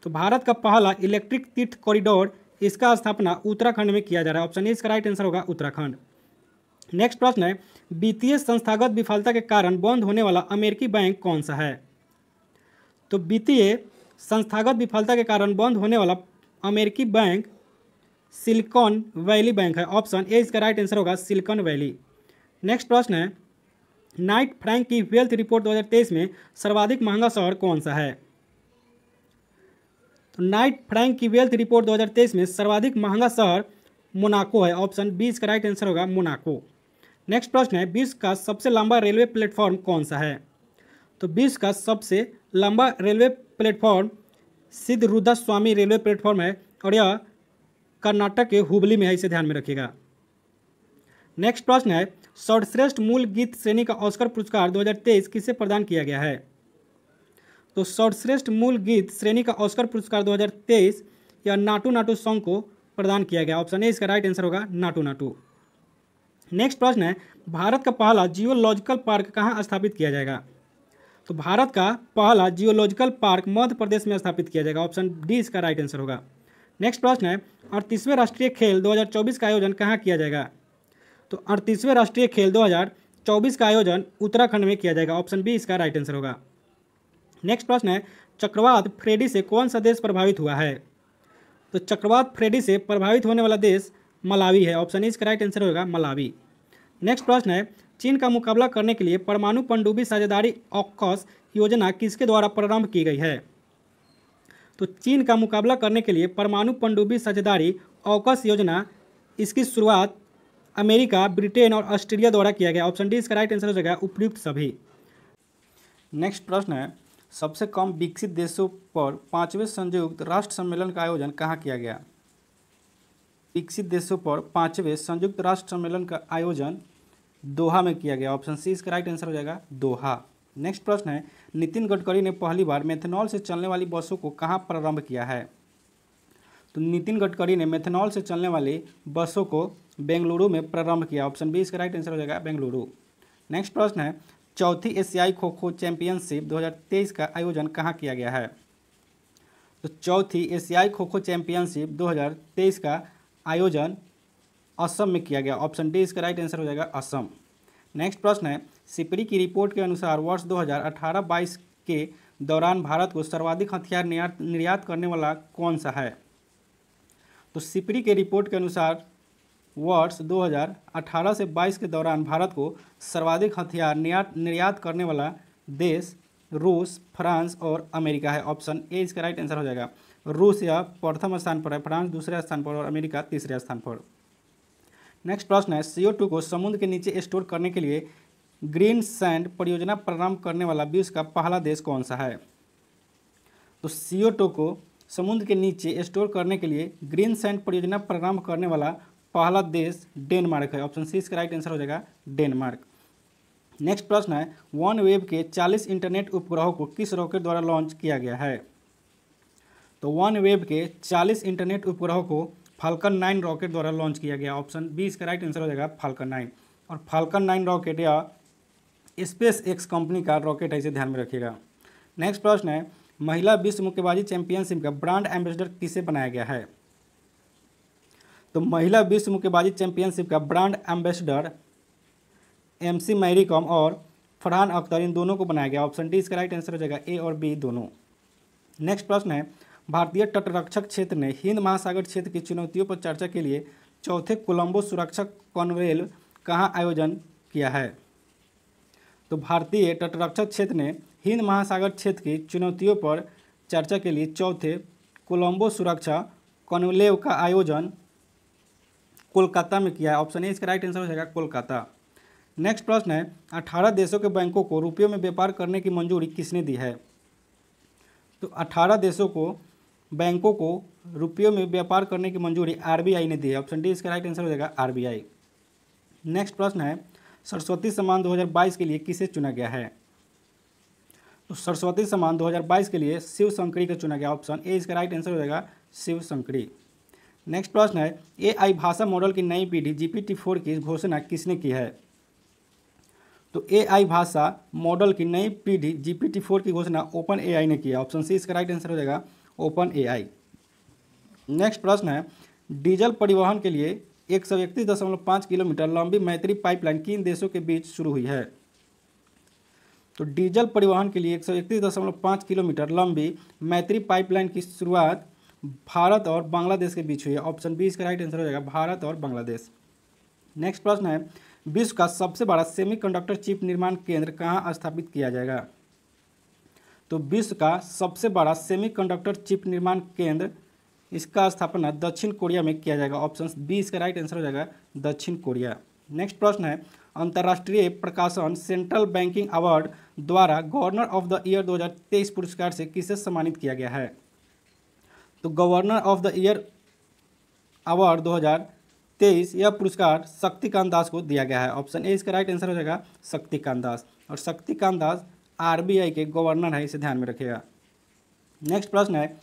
तो भारत का पहला इलेक्ट्रिक तीर्थ कॉरिडोर इसका स्थापना उत्तराखंड में किया जा रहा है ऑप्शन ए इसका राइट आंसर होगा उत्तराखंड नेक्स्ट प्रश्न है वित्तीय संस्थागत विफलता के कारण बंद होने वाला अमेरिकी बैंक कौन सा है तो वित्तीय संस्थागत विफलता के कारण बंद होने वाला अमेरिकी बैंक सिलिकॉन वैली बैंक है ऑप्शन ए इसका राइट आंसर होगा सिलिकॉन वैली नेक्स्ट प्रश्न है नाइट फ्रैंक की वेल्थ रिपोर्ट 2023 में सर्वाधिक महंगा शहर कौन सा है तो नाइट फ्रैंक की वेल्थ रिपोर्ट 2023 में सर्वाधिक महंगा शहर मोनाको है ऑप्शन बी इसका राइट आंसर होगा मोनाको नेक्स्ट प्रश्न है विश्व का सबसे लंबा रेलवे प्लेटफॉर्म कौन सा है तो विश्व का सबसे लंबा रेलवे प्लेटफॉर्म सिद्ध रुद्धा स्वामी रेलवे प्लेटफॉर्म है और यह कर्नाटक के हुबली में है इसे ध्यान में रखिएगा नेक्स्ट प्रश्न है सर्वश्रेष्ठ मूल गीत श्रेणी का ऑस्कर पुरस्कार 2023 किसे प्रदान किया गया है तो सर्वश्रेष्ठ मूल गीत श्रेणी का ऑस्कर पुरस्कार 2023 या नाटू नाटू सॉन्ग को प्रदान किया गया ऑप्शन ए इसका राइट आंसर होगा नाटू नाटू नेक्स्ट प्रश्न है भारत का पहला जियोलॉजिकल पार्क कहाँ स्थापित किया जाएगा तो भारत का पहला जियोलॉजिकल पार्क मध्य प्रदेश में स्थापित किया जाएगा ऑप्शन डी इसका राइट आंसर होगा नेक्स्ट प्रश्न है अड़तीसवें राष्ट्रीय खेल 2024 का आयोजन कहाँ किया जाएगा तो अड़तीसवें राष्ट्रीय खेल 2024 का आयोजन उत्तराखंड में किया जाएगा ऑप्शन बी इसका राइट आंसर होगा नेक्स्ट प्रश्न है चक्रवात फ्रेडी से कौन सा देश प्रभावित हुआ है तो चक्रवात फ्रेडी से प्रभावित होने वाला देश मलावी है ऑप्शन इज करेक्ट आंसर होगा मलावी नेक्स्ट प्रश्न है चीन का मुकाबला करने के लिए परमाणु पनडुब्बी साझेदारी ऑक्कस योजना किसके द्वारा प्रारंभ की गई है तो चीन का मुकाबला करने के लिए परमाणु पनडुब्बी साझेदारी ऑकस योजना इसकी शुरुआत अमेरिका ब्रिटेन और ऑस्ट्रेलिया द्वारा किया गया ऑप्शन डी इसका राइट आंसर हो जाएगा उपयुक्त सभी नेक्स्ट प्रश्न है सबसे कम विकसित देशों पर पाँचवें संयुक्त राष्ट्र सम्मेलन का आयोजन कहाँ किया गया विकसित देशों पर पाँचवें संयुक्त राष्ट्र सम्मेलन का आयोजन दोहा में किया गया ऑप्शन सी इसका राइट आंसर हो जाएगा दोहा नेक्स्ट प्रश्न है नितिन गडकरी ने पहली बार मेथेनॉल से चलने वाली बसों को कहाँ प्रारंभ किया है तो नितिन गडकरी ने मेथेनॉल से चलने वाली बसों को बेंगलुरु में प्रारंभ किया ऑप्शन बी इसका राइट आंसर हो जाएगा बेंगलुरु नेक्स्ट प्रश्न है चौथी एशियाई खो खो चैंपियनशिप 2023 का आयोजन कहाँ किया गया है तो चौथी एशियाई खो खो चैंपियनशिप 2023 का आयोजन असम में किया गया ऑप्शन डी इसका राइट आंसर हो जाएगा असम नेक्स्ट प्रश्न है सिपरी की रिपोर्ट के अनुसार वर्ष 2018-22 के दौरान भारत को सर्वाधिक हथियार निर्यात करने वाला कौन सा है तो सिपरी के रिपोर्ट के अनुसार वर्ष 2018 से 22 के दौरान भारत को सर्वाधिक हथियार निर्यात करने वाला देश रूस फ्रांस और अमेरिका है ऑप्शन ए इसका राइट आंसर हो जाएगा रूस यह प्रथम स्थान पर है फ्रांस दूसरे स्थान पर और अमेरिका तीसरे स्थान पर नेक्स्ट प्रश्न है सीओ टू को समुद्र के नीचे स्टोर करने के लिए ग्रीन सैंड परियोजना प्रारंभ करने वाला विश्व का पहला देश कौन सा है तो सीओ टू को समुद्र के नीचे स्टोर करने के लिए ग्रीन सैंड परियोजना प्रारंभ करने वाला पहला देश डेनमार्क है ऑप्शन सी इसका राइट आंसर हो जाएगा डेनमार्क नेक्स्ट प्रश्न है वन वेब के 40 इंटरनेट उपग्रहों को किस रॉकेट द्वारा लॉन्च किया गया है तो वन वेब के 40 इंटरनेट उपग्रहों को फाल्कन नाइन रॉकेट द्वारा लॉन्च किया गया ऑप्शन बी इसका राइट आंसर हो जाएगा फाल्कन नाइन और फाल्कन नाइन रॉकेट या स्पेस एक्स कंपनी का रॉकेट है इसे ध्यान में रखिएगा नेक्स्ट प्रश्न है महिला विश्व मुक्केबाजी चैंपियनशिप का ब्रांड एम्बेसडर किसे बनाया गया है तो महिला विश्व मुक्केबाजी चैंपियनशिप का brand ambassador M C Mary Kom और फरहान अख्तर इन दोनों को बनाया गया ऑप्शन डी इसका राइट आंसर हो जाएगा ए और बी दोनों नेक्स्ट प्रश्न है भारतीय तटरक्षक क्षेत्र ने हिंद महासागर क्षेत्र की चुनौतियों पर चर्चा के लिए चौथे कोलंबो सुरक्षा कॉन्वेल कहाँ आयोजन किया है तो भारतीय तटरक्षक क्षेत्र ने हिंद महासागर क्षेत्र की चुनौतियों पर चर्चा के लिए चौथे कोलंबो सुरक्षा कॉन्वलेव का आयोजन कोलकाता में किया है ऑप्शन ए इसका राइट आंसर हो जाएगा कोलकाता नेक्स्ट प्रश्न है अठारह देशों के बैंकों को रुपयों में व्यापार करने की मंजूरी किसने दी है तो अठारह देशों को बैंकों को रुपयों में व्यापार करने की मंजूरी आरबीआई ने दी है ऑप्शन डी इसका राइट आंसर हो जाएगा आरबीआई नेक्स्ट प्रश्न है सरस्वती सम्मान 2022 के लिए किसे चुना गया है तो सरस्वती सम्मान 2022 के लिए शिव संकरी को चुना गया ऑप्शन ए इसका राइट आंसर हो जाएगा शिव संकरी नेक्स्ट प्रश्न है ए आई भाषा मॉडल की नई पीढ़ी जी फोर की घोषणा किसने की है तो ए आई भाषा मॉडल की नई पीढ़ी जी फोर की घोषणा ओपन ए आई ने किया ऑप्शन सी इसका राइट आंसर हो जाएगा ओपन एआई नेक्स्ट प्रश्न है डीजल परिवहन के लिए एक सौ इकतीस दशमलव पाँच किलोमीटर लंबी मैत्री पाइपलाइन किन देशों के बीच शुरू हुई है तो डीजल परिवहन के लिए एक सौ इकतीस दशमलव पाँच किलोमीटर लंबी मैत्री पाइपलाइन की शुरुआत भारत और बांग्लादेश के बीच हुई है ऑप्शन बी इसका राइट आंसर हो जाएगा भारत और बांग्लादेश नेक्स्ट प्रश्न है विश्व का सबसे बड़ा सेमीकंडक्टर चिप निर्माण केंद्र कहाँ स्थापित किया जाएगा तो विश्व का सबसे बड़ा सेमीकंडक्टर चिप निर्माण केंद्र इसका स्थापना दक्षिण कोरिया में किया जाएगा ऑप्शन बी इसका राइट आंसर हो जाएगा दक्षिण कोरिया नेक्स्ट प्रश्न है अंतर्राष्ट्रीय प्रकाशन सेंट्रल बैंकिंग अवार्ड द्वारा गवर्नर ऑफ द ईयर 2023 पुरस्कार से किसे सम्मानित किया गया है तो governor of the year award 2023 यह पुरस्कार शक्तिकांत दास को दिया गया है ऑप्शन ए इसका राइट आंसर हो जाएगा शक्तिकांत दास और शक्तिकांत दास आरबीआई के गवर्नर है इसे ध्यान में रखिएगा नेक्स्ट प्रश्न है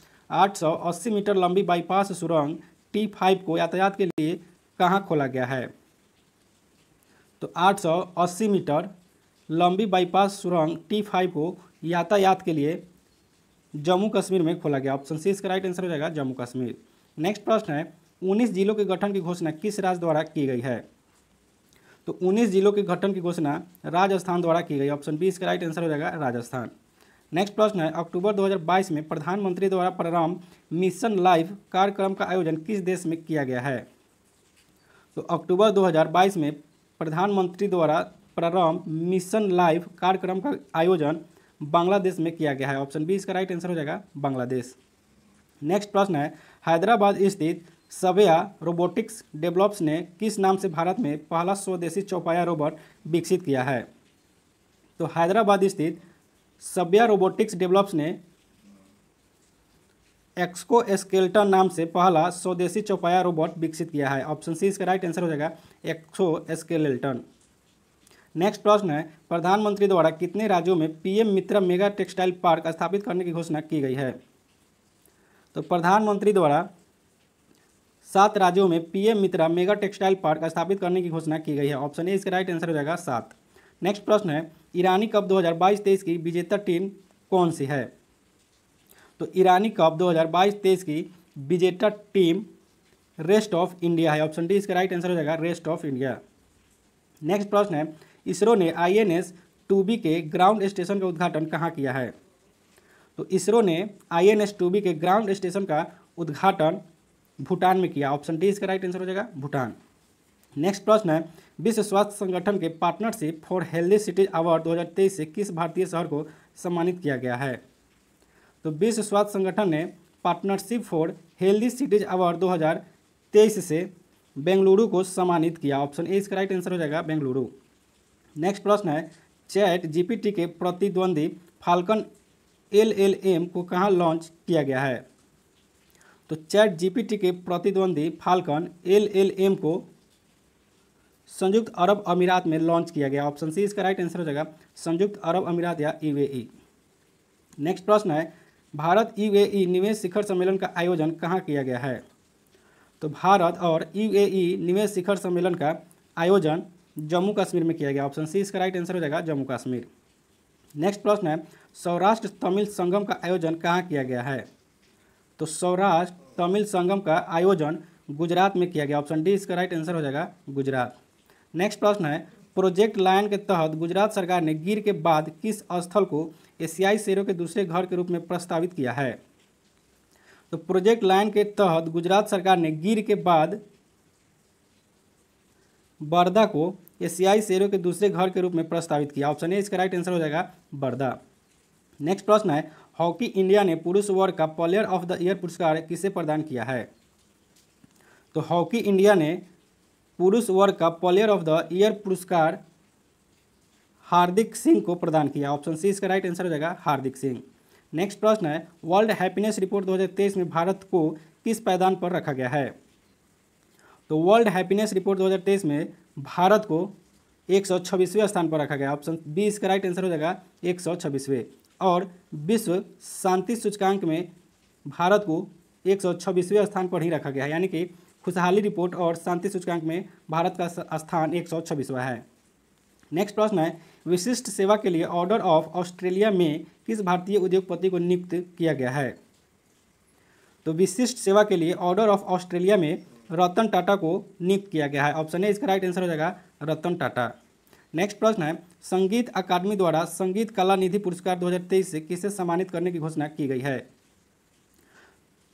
880 मीटर लंबी बाईपास सुरंग टी फाइव को यातायात के लिए कहाँ खोला गया है तो 880 मीटर लंबी बाईपास सुरंग टी फाइव को यातायात के लिए जम्मू कश्मीर में खोला गया ऑप्शन सी इसका राइट आंसर हो जाएगा जम्मू कश्मीर नेक्स्ट प्रश्न है 19 जिलों के गठन की घोषणा किस राज्य द्वारा की गई है तो 19 जिलों के गठन की घोषणा राजस्थान द्वारा की गई ऑप्शन बी इसका राइट आंसर हो जाएगा राजस्थान नेक्स्ट प्रश्न है अक्टूबर 2022 में प्रधानमंत्री द्वारा प्रारंभ मिशन लाइफ कार्यक्रम का आयोजन किस देश में किया गया है तो अक्टूबर 2022 में प्रधानमंत्री द्वारा प्रारंभ मिशन लाइव कार्यक्रम का आयोजन बांग्लादेश में किया गया है ऑप्शन बी इसका राइट आंसर हो जाएगा बांग्लादेश नेक्स्ट प्रश्न है हैदराबाद स्थित सवेया रोबोटिक्स डेवलप्स ने किस नाम से भारत में पहला स्वदेशी चौपाया रोबोट विकसित किया है तो हैदराबाद स्थित सव्या रोबोटिक्स डेवलप्स ने एक्सको स्केल्टन नाम से पहला स्वदेशी चौपाया रोबोट विकसित किया है ऑप्शन सी इसका राइट आंसर हो जाएगा एक्सो स्केलेल्टन नेक्स्ट प्रश्न है प्रधानमंत्री द्वारा कितने राज्यों में PM MITRA mega textile park स्थापित करने की घोषणा की गई है तो प्रधानमंत्री द्वारा सात राज्यों में PM MITRA mega textile park स्थापित करने की घोषणा की गई है ऑप्शन ए इसका राइट आंसर हो जाएगा सात नेक्स्ट प्रश्न है ईरानी कप 2022-23 की विजेता टीम कौन सी है तो ईरानी कप 2022-23 की विजेता टीम रेस्ट ऑफ इंडिया है ऑप्शन डी इसका राइट आंसर हो जाएगा रेस्ट ऑफ इंडिया नेक्स्ट प्रश्न है इसरो ने I N S two B के ग्राउंड स्टेशन का उद्घाटन कहाँ किया है तो इसरो ने I N S two B के ग्राउंड स्टेशन का उद्घाटन भूटान में किया ऑप्शन डी इसका राइट आंसर हो जाएगा भूटान नेक्स्ट प्रश्न है विश्व स्वास्थ्य संगठन के partnership for healthy cities award 2023 से किस भारतीय शहर को सम्मानित किया गया है तो विश्व स्वास्थ्य संगठन ने partnership for healthy cities award 2023 से बेंगलुरु को सम्मानित किया ऑप्शन ए इसका राइट आंसर हो जाएगा बेंगलुरु नेक्स्ट प्रश्न है चैट जीपीटी के प्रतिद्वंदी फाल्कन एलएलएम को कहाँ लॉन्च किया गया है तो चैट जीपीटी के प्रतिद्वंदी फाल्कन एलएलएम को संयुक्त अरब अमीरात में लॉन्च किया गया ऑप्शन सी इसका राइट आंसर हो जाएगा संयुक्त अरब अमीरात या यूएई नेक्स्ट प्रश्न है भारत यूएई निवेश शिखर सम्मेलन का आयोजन कहाँ किया गया है तो भारत और यूएई निवेश शिखर सम्मेलन का आयोजन जम्मू कश्मीर में किया गया ऑप्शन सी इसका राइट आंसर हो जाएगा जम्मू कश्मीर नेक्स्ट प्रश्न है सौराष्ट्र तमिल संगम का आयोजन कहाँ किया गया है तो सौराष्ट्र तमिल संगम का आयोजन गुजरात में किया गया ऑप्शन डी इसका राइट आंसर हो जाएगा गुजरात नेक्स्ट प्रश्न है प्रोजेक्ट लायन के तहत गुजरात सरकार ने गिर के बाद किस स्थल को एशियाई शेरों के दूसरे घर के रूप में प्रस्तावित किया है तो प्रोजेक्ट लाइन के तहत गुजरात सरकार ने गिर के बाद बर्दा को एशियाई शेरों के दूसरे घर के रूप में प्रस्तावित किया ऑप्शन ए इसका राइट आंसर हो जाएगा बर्दा नेक्स्ट प्रश्न है हॉकी इंडिया ने पुरुष वर्ग का प्लेयर ऑफ द ईयर पुरस्कार किसे प्रदान किया है तो हॉकी इंडिया ने पुरुष वर्ग का प्लेयर ऑफ द ईयर पुरस्कार हार्दिक सिंह को प्रदान किया ऑप्शन सी इसका राइट आंसर हो जाएगा हार्दिक सिंह नेक्स्ट प्रश्न है वर्ल्ड हैप्पीनेस रिपोर्ट 2023 में भारत को किस पैदान पर रखा गया है तो वर्ल्ड हैप्पीनेस रिपोर्ट 2023 में भारत को एक स्थान पर रखा गया ऑप्शन बी इसका राइट आंसर हो जाएगा एक और विश्व शांति सूचकांक में भारत को एक स्थान पर ही रखा गया है यानी कि खुशहाली रिपोर्ट और शांति सूचकांक में भारत का स्थान एक है नेक्स्ट प्रश्न है विशिष्ट सेवा के लिए ऑर्डर ऑफ ऑस्ट्रेलिया में किस भारतीय उद्योगपति को नियुक्त किया गया है तो विशिष्ट सेवा के लिए ऑर्डर ऑफ ऑस्ट्रेलिया में रतन टाटा को नियुक्त किया गया है ऑप्शन ए इसका राइट आंसर हो जाएगा रतन टाटा नेक्स्ट प्रश्न है संगीत अकादमी द्वारा संगीत कला निधि पुरस्कार 2023 से किसे सम्मानित करने की घोषणा की गई है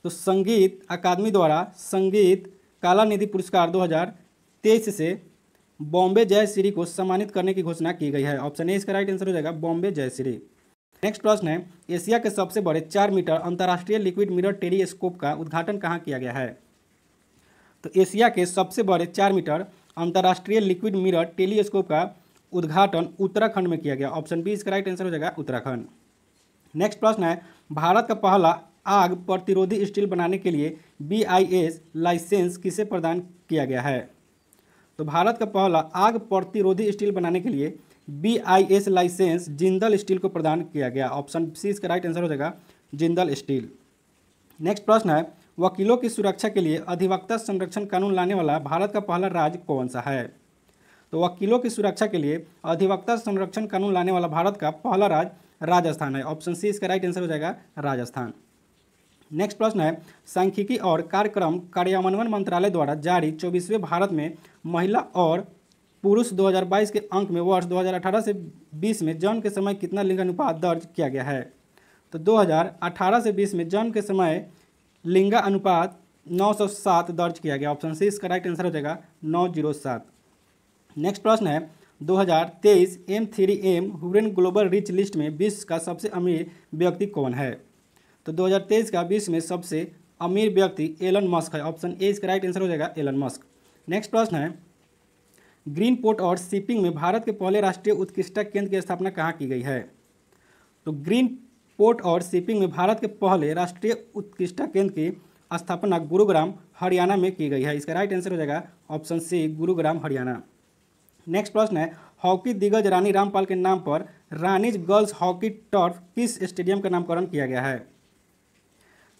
तो संगीत अकादमी द्वारा संगीत कला निधि पुरस्कार 2023 से बॉम्बे जय श्री को सम्मानित करने की घोषणा की गई है ऑप्शन ए इसका राइट आंसर हो जाएगा बॉम्बे जय श्री नेक्स्ट प्रश्न है एशिया के सबसे बड़े चार मीटर अंतर्राष्ट्रीय लिक्विड मिरर टेलीस्कोप का उद्घाटन कहाँ किया गया है तो एशिया के सबसे बड़े चार मीटर अंतर्राष्ट्रीय लिक्विड मिरर टेलीस्कोप का उद्घाटन उत्तराखंड में किया गया ऑप्शन बी इसका राइट आंसर हो जाएगा उत्तराखंड नेक्स्ट प्रश्न है भारत का पहला आग प्रतिरोधी स्टील बनाने के लिए बी लाइसेंस किसे प्रदान किया गया है तो भारत का पहला आग प्रतिरोधी स्टील बनाने के लिए बी लाइसेंस जिंदल स्टील को प्रदान किया गया ऑप्शन सी इसका राइट आंसर हो जाएगा जिंदल स्टील नेक्स्ट प्रश्न है वकीलों की सुरक्षा के लिए अधिवक्ता संरक्षण कानून लाने वाला भारत का पहला राज्य कौन सा है तो वकीलों की सुरक्षा के लिए अधिवक्ता संरक्षण कानून लाने वाला भारत का पहला राज्य राजस्थान है ऑप्शन सी इसका राइट आंसर हो जाएगा राजस्थान नेक्स्ट प्रश्न है सांख्यिकी और कार्यक्रम कार्यान्वयन मंत्रालय द्वारा जारी चौबीसवें भारत में महिला और पुरुष 2022 के अंक में वर्ष 2018 से 20 में जन्म के समय कितना लिंगानुपात दर्ज किया गया है तो 2018 से 20 में जन्म के समय लिंगानुपात 907 दर्ज किया गया ऑप्शन सी इसका राइट आंसर हो जाएगा 907 नेक्स्ट प्रश्न है 2023 M three M Hurun global rich list में विश्व का सबसे अमीर व्यक्ति कौन है तो 2023 का विश्व में सबसे अमीर व्यक्ति एलन मस्क है ऑप्शन ए इसका राइट आंसर हो जाएगा एलन मस्क नेक्स्ट प्रश्न है ग्रीन पोर्ट और शिपिंग में भारत के पहले राष्ट्रीय उत्कृष्टता केंद्र की स्थापना कहाँ की गई है तो ग्रीन पोर्ट और शिपिंग में भारत के पहले राष्ट्रीय उत्कृष्टता केंद्र की स्थापना गुरुग्राम हरियाणा में की गई है इसका राइट आंसर हो जाएगा option C Gurugram Haryana next प्रश्न है हॉकी दिग्गज रानी रामपाल के नाम पर रानीज गर्ल्स हॉकी टर्फ किस स्टेडियम का नामकरण किया गया है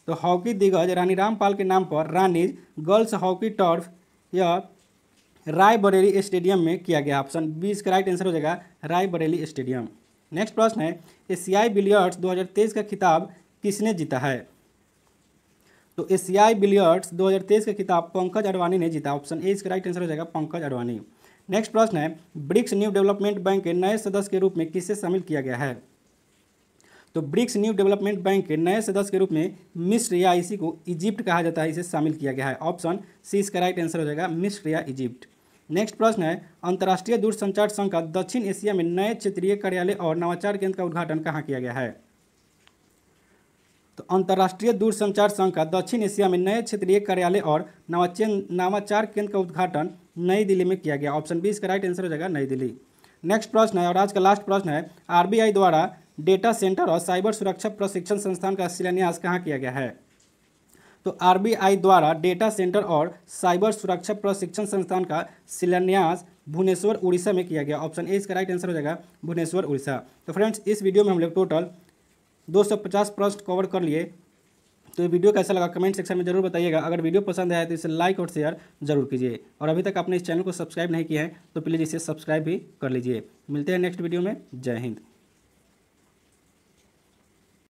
तो हॉकी दिग्गज रानी रामपाल के नाम पर रानीज गर्ल्स हॉकी टर्फ यह रायबरेली स्टेडियम में किया गया ऑप्शन बी इसका राइट आंसर हो जाएगा रायबरेली स्टेडियम नेक्स्ट प्रश्न है एशियाई बिलियर्ड्स 2023 का खिताब किसने जीता है तो एशियाई बिलियर्ड्स 2023 का खिताब पंकज अडवाणी ने जीता ऑप्शन ए इसका राइट आंसर हो जाएगा पंकज अडवाणी नेक्स्ट प्रश्न है ब्रिक्स न्यू डेवलपमेंट बैंक के नए सदस्य के रूप में किसे शामिल किया गया है तो ब्रिक्स न्यू डेवलपमेंट बैंक के नए सदस्य के रूप में मिस्र या इसी को इजिप्ट कहा जाता है इसे शामिल किया गया है ऑप्शन सी इसका राइट आंसर हो जाएगा मिस्र या इजिप्ट नेक्स्ट प्रश्न है अंतर्राष्ट्रीय दूरसंचार संघ का दक्षिण एशिया में नए क्षेत्रीय कार्यालय और नवाचार केंद्र का उद्घाटन कहाँ किया गया है तो अंतर्राष्ट्रीय दूरसंचार संघ का दक्षिण एशिया में नए क्षेत्रीय कार्यालय और नवाचार केंद्र का उद्घाटन नई दिल्ली में किया गया ऑप्शन बी इसका राइट आंसर हो जाएगा नई दिल्ली नेक्स्ट प्रश्न है और आज का लास्ट प्रश्न है आरबीआई द्वारा डेटा सेंटर और साइबर सुरक्षा प्रशिक्षण संस्थान का शिलान्यास कहाँ किया गया है तो आरबीआई द्वारा डेटा सेंटर और साइबर सुरक्षा प्रशिक्षण संस्थान का शिलान्यास भुवनेश्वर उड़ीसा में किया गया ऑप्शन ए इसका राइट आंसर हो जाएगा भुवनेश्वर उड़ीसा तो फ्रेंड्स इस वीडियो में हम लोग टोटल 250 प्रश्न कवर कर लिए तो ये वीडियो कैसा लगा कमेंट सेक्शन में जरूर बताइएगा अगर वीडियो पसंद आया तो इसे लाइक और शेयर जरूर कीजिए और अभी तक आपने इस चैनल को सब्सक्राइब नहीं किया है तो प्लीज़ इसे सब्सक्राइब भी कर लीजिए मिलते हैं नेक्स्ट वीडियो में जय हिंद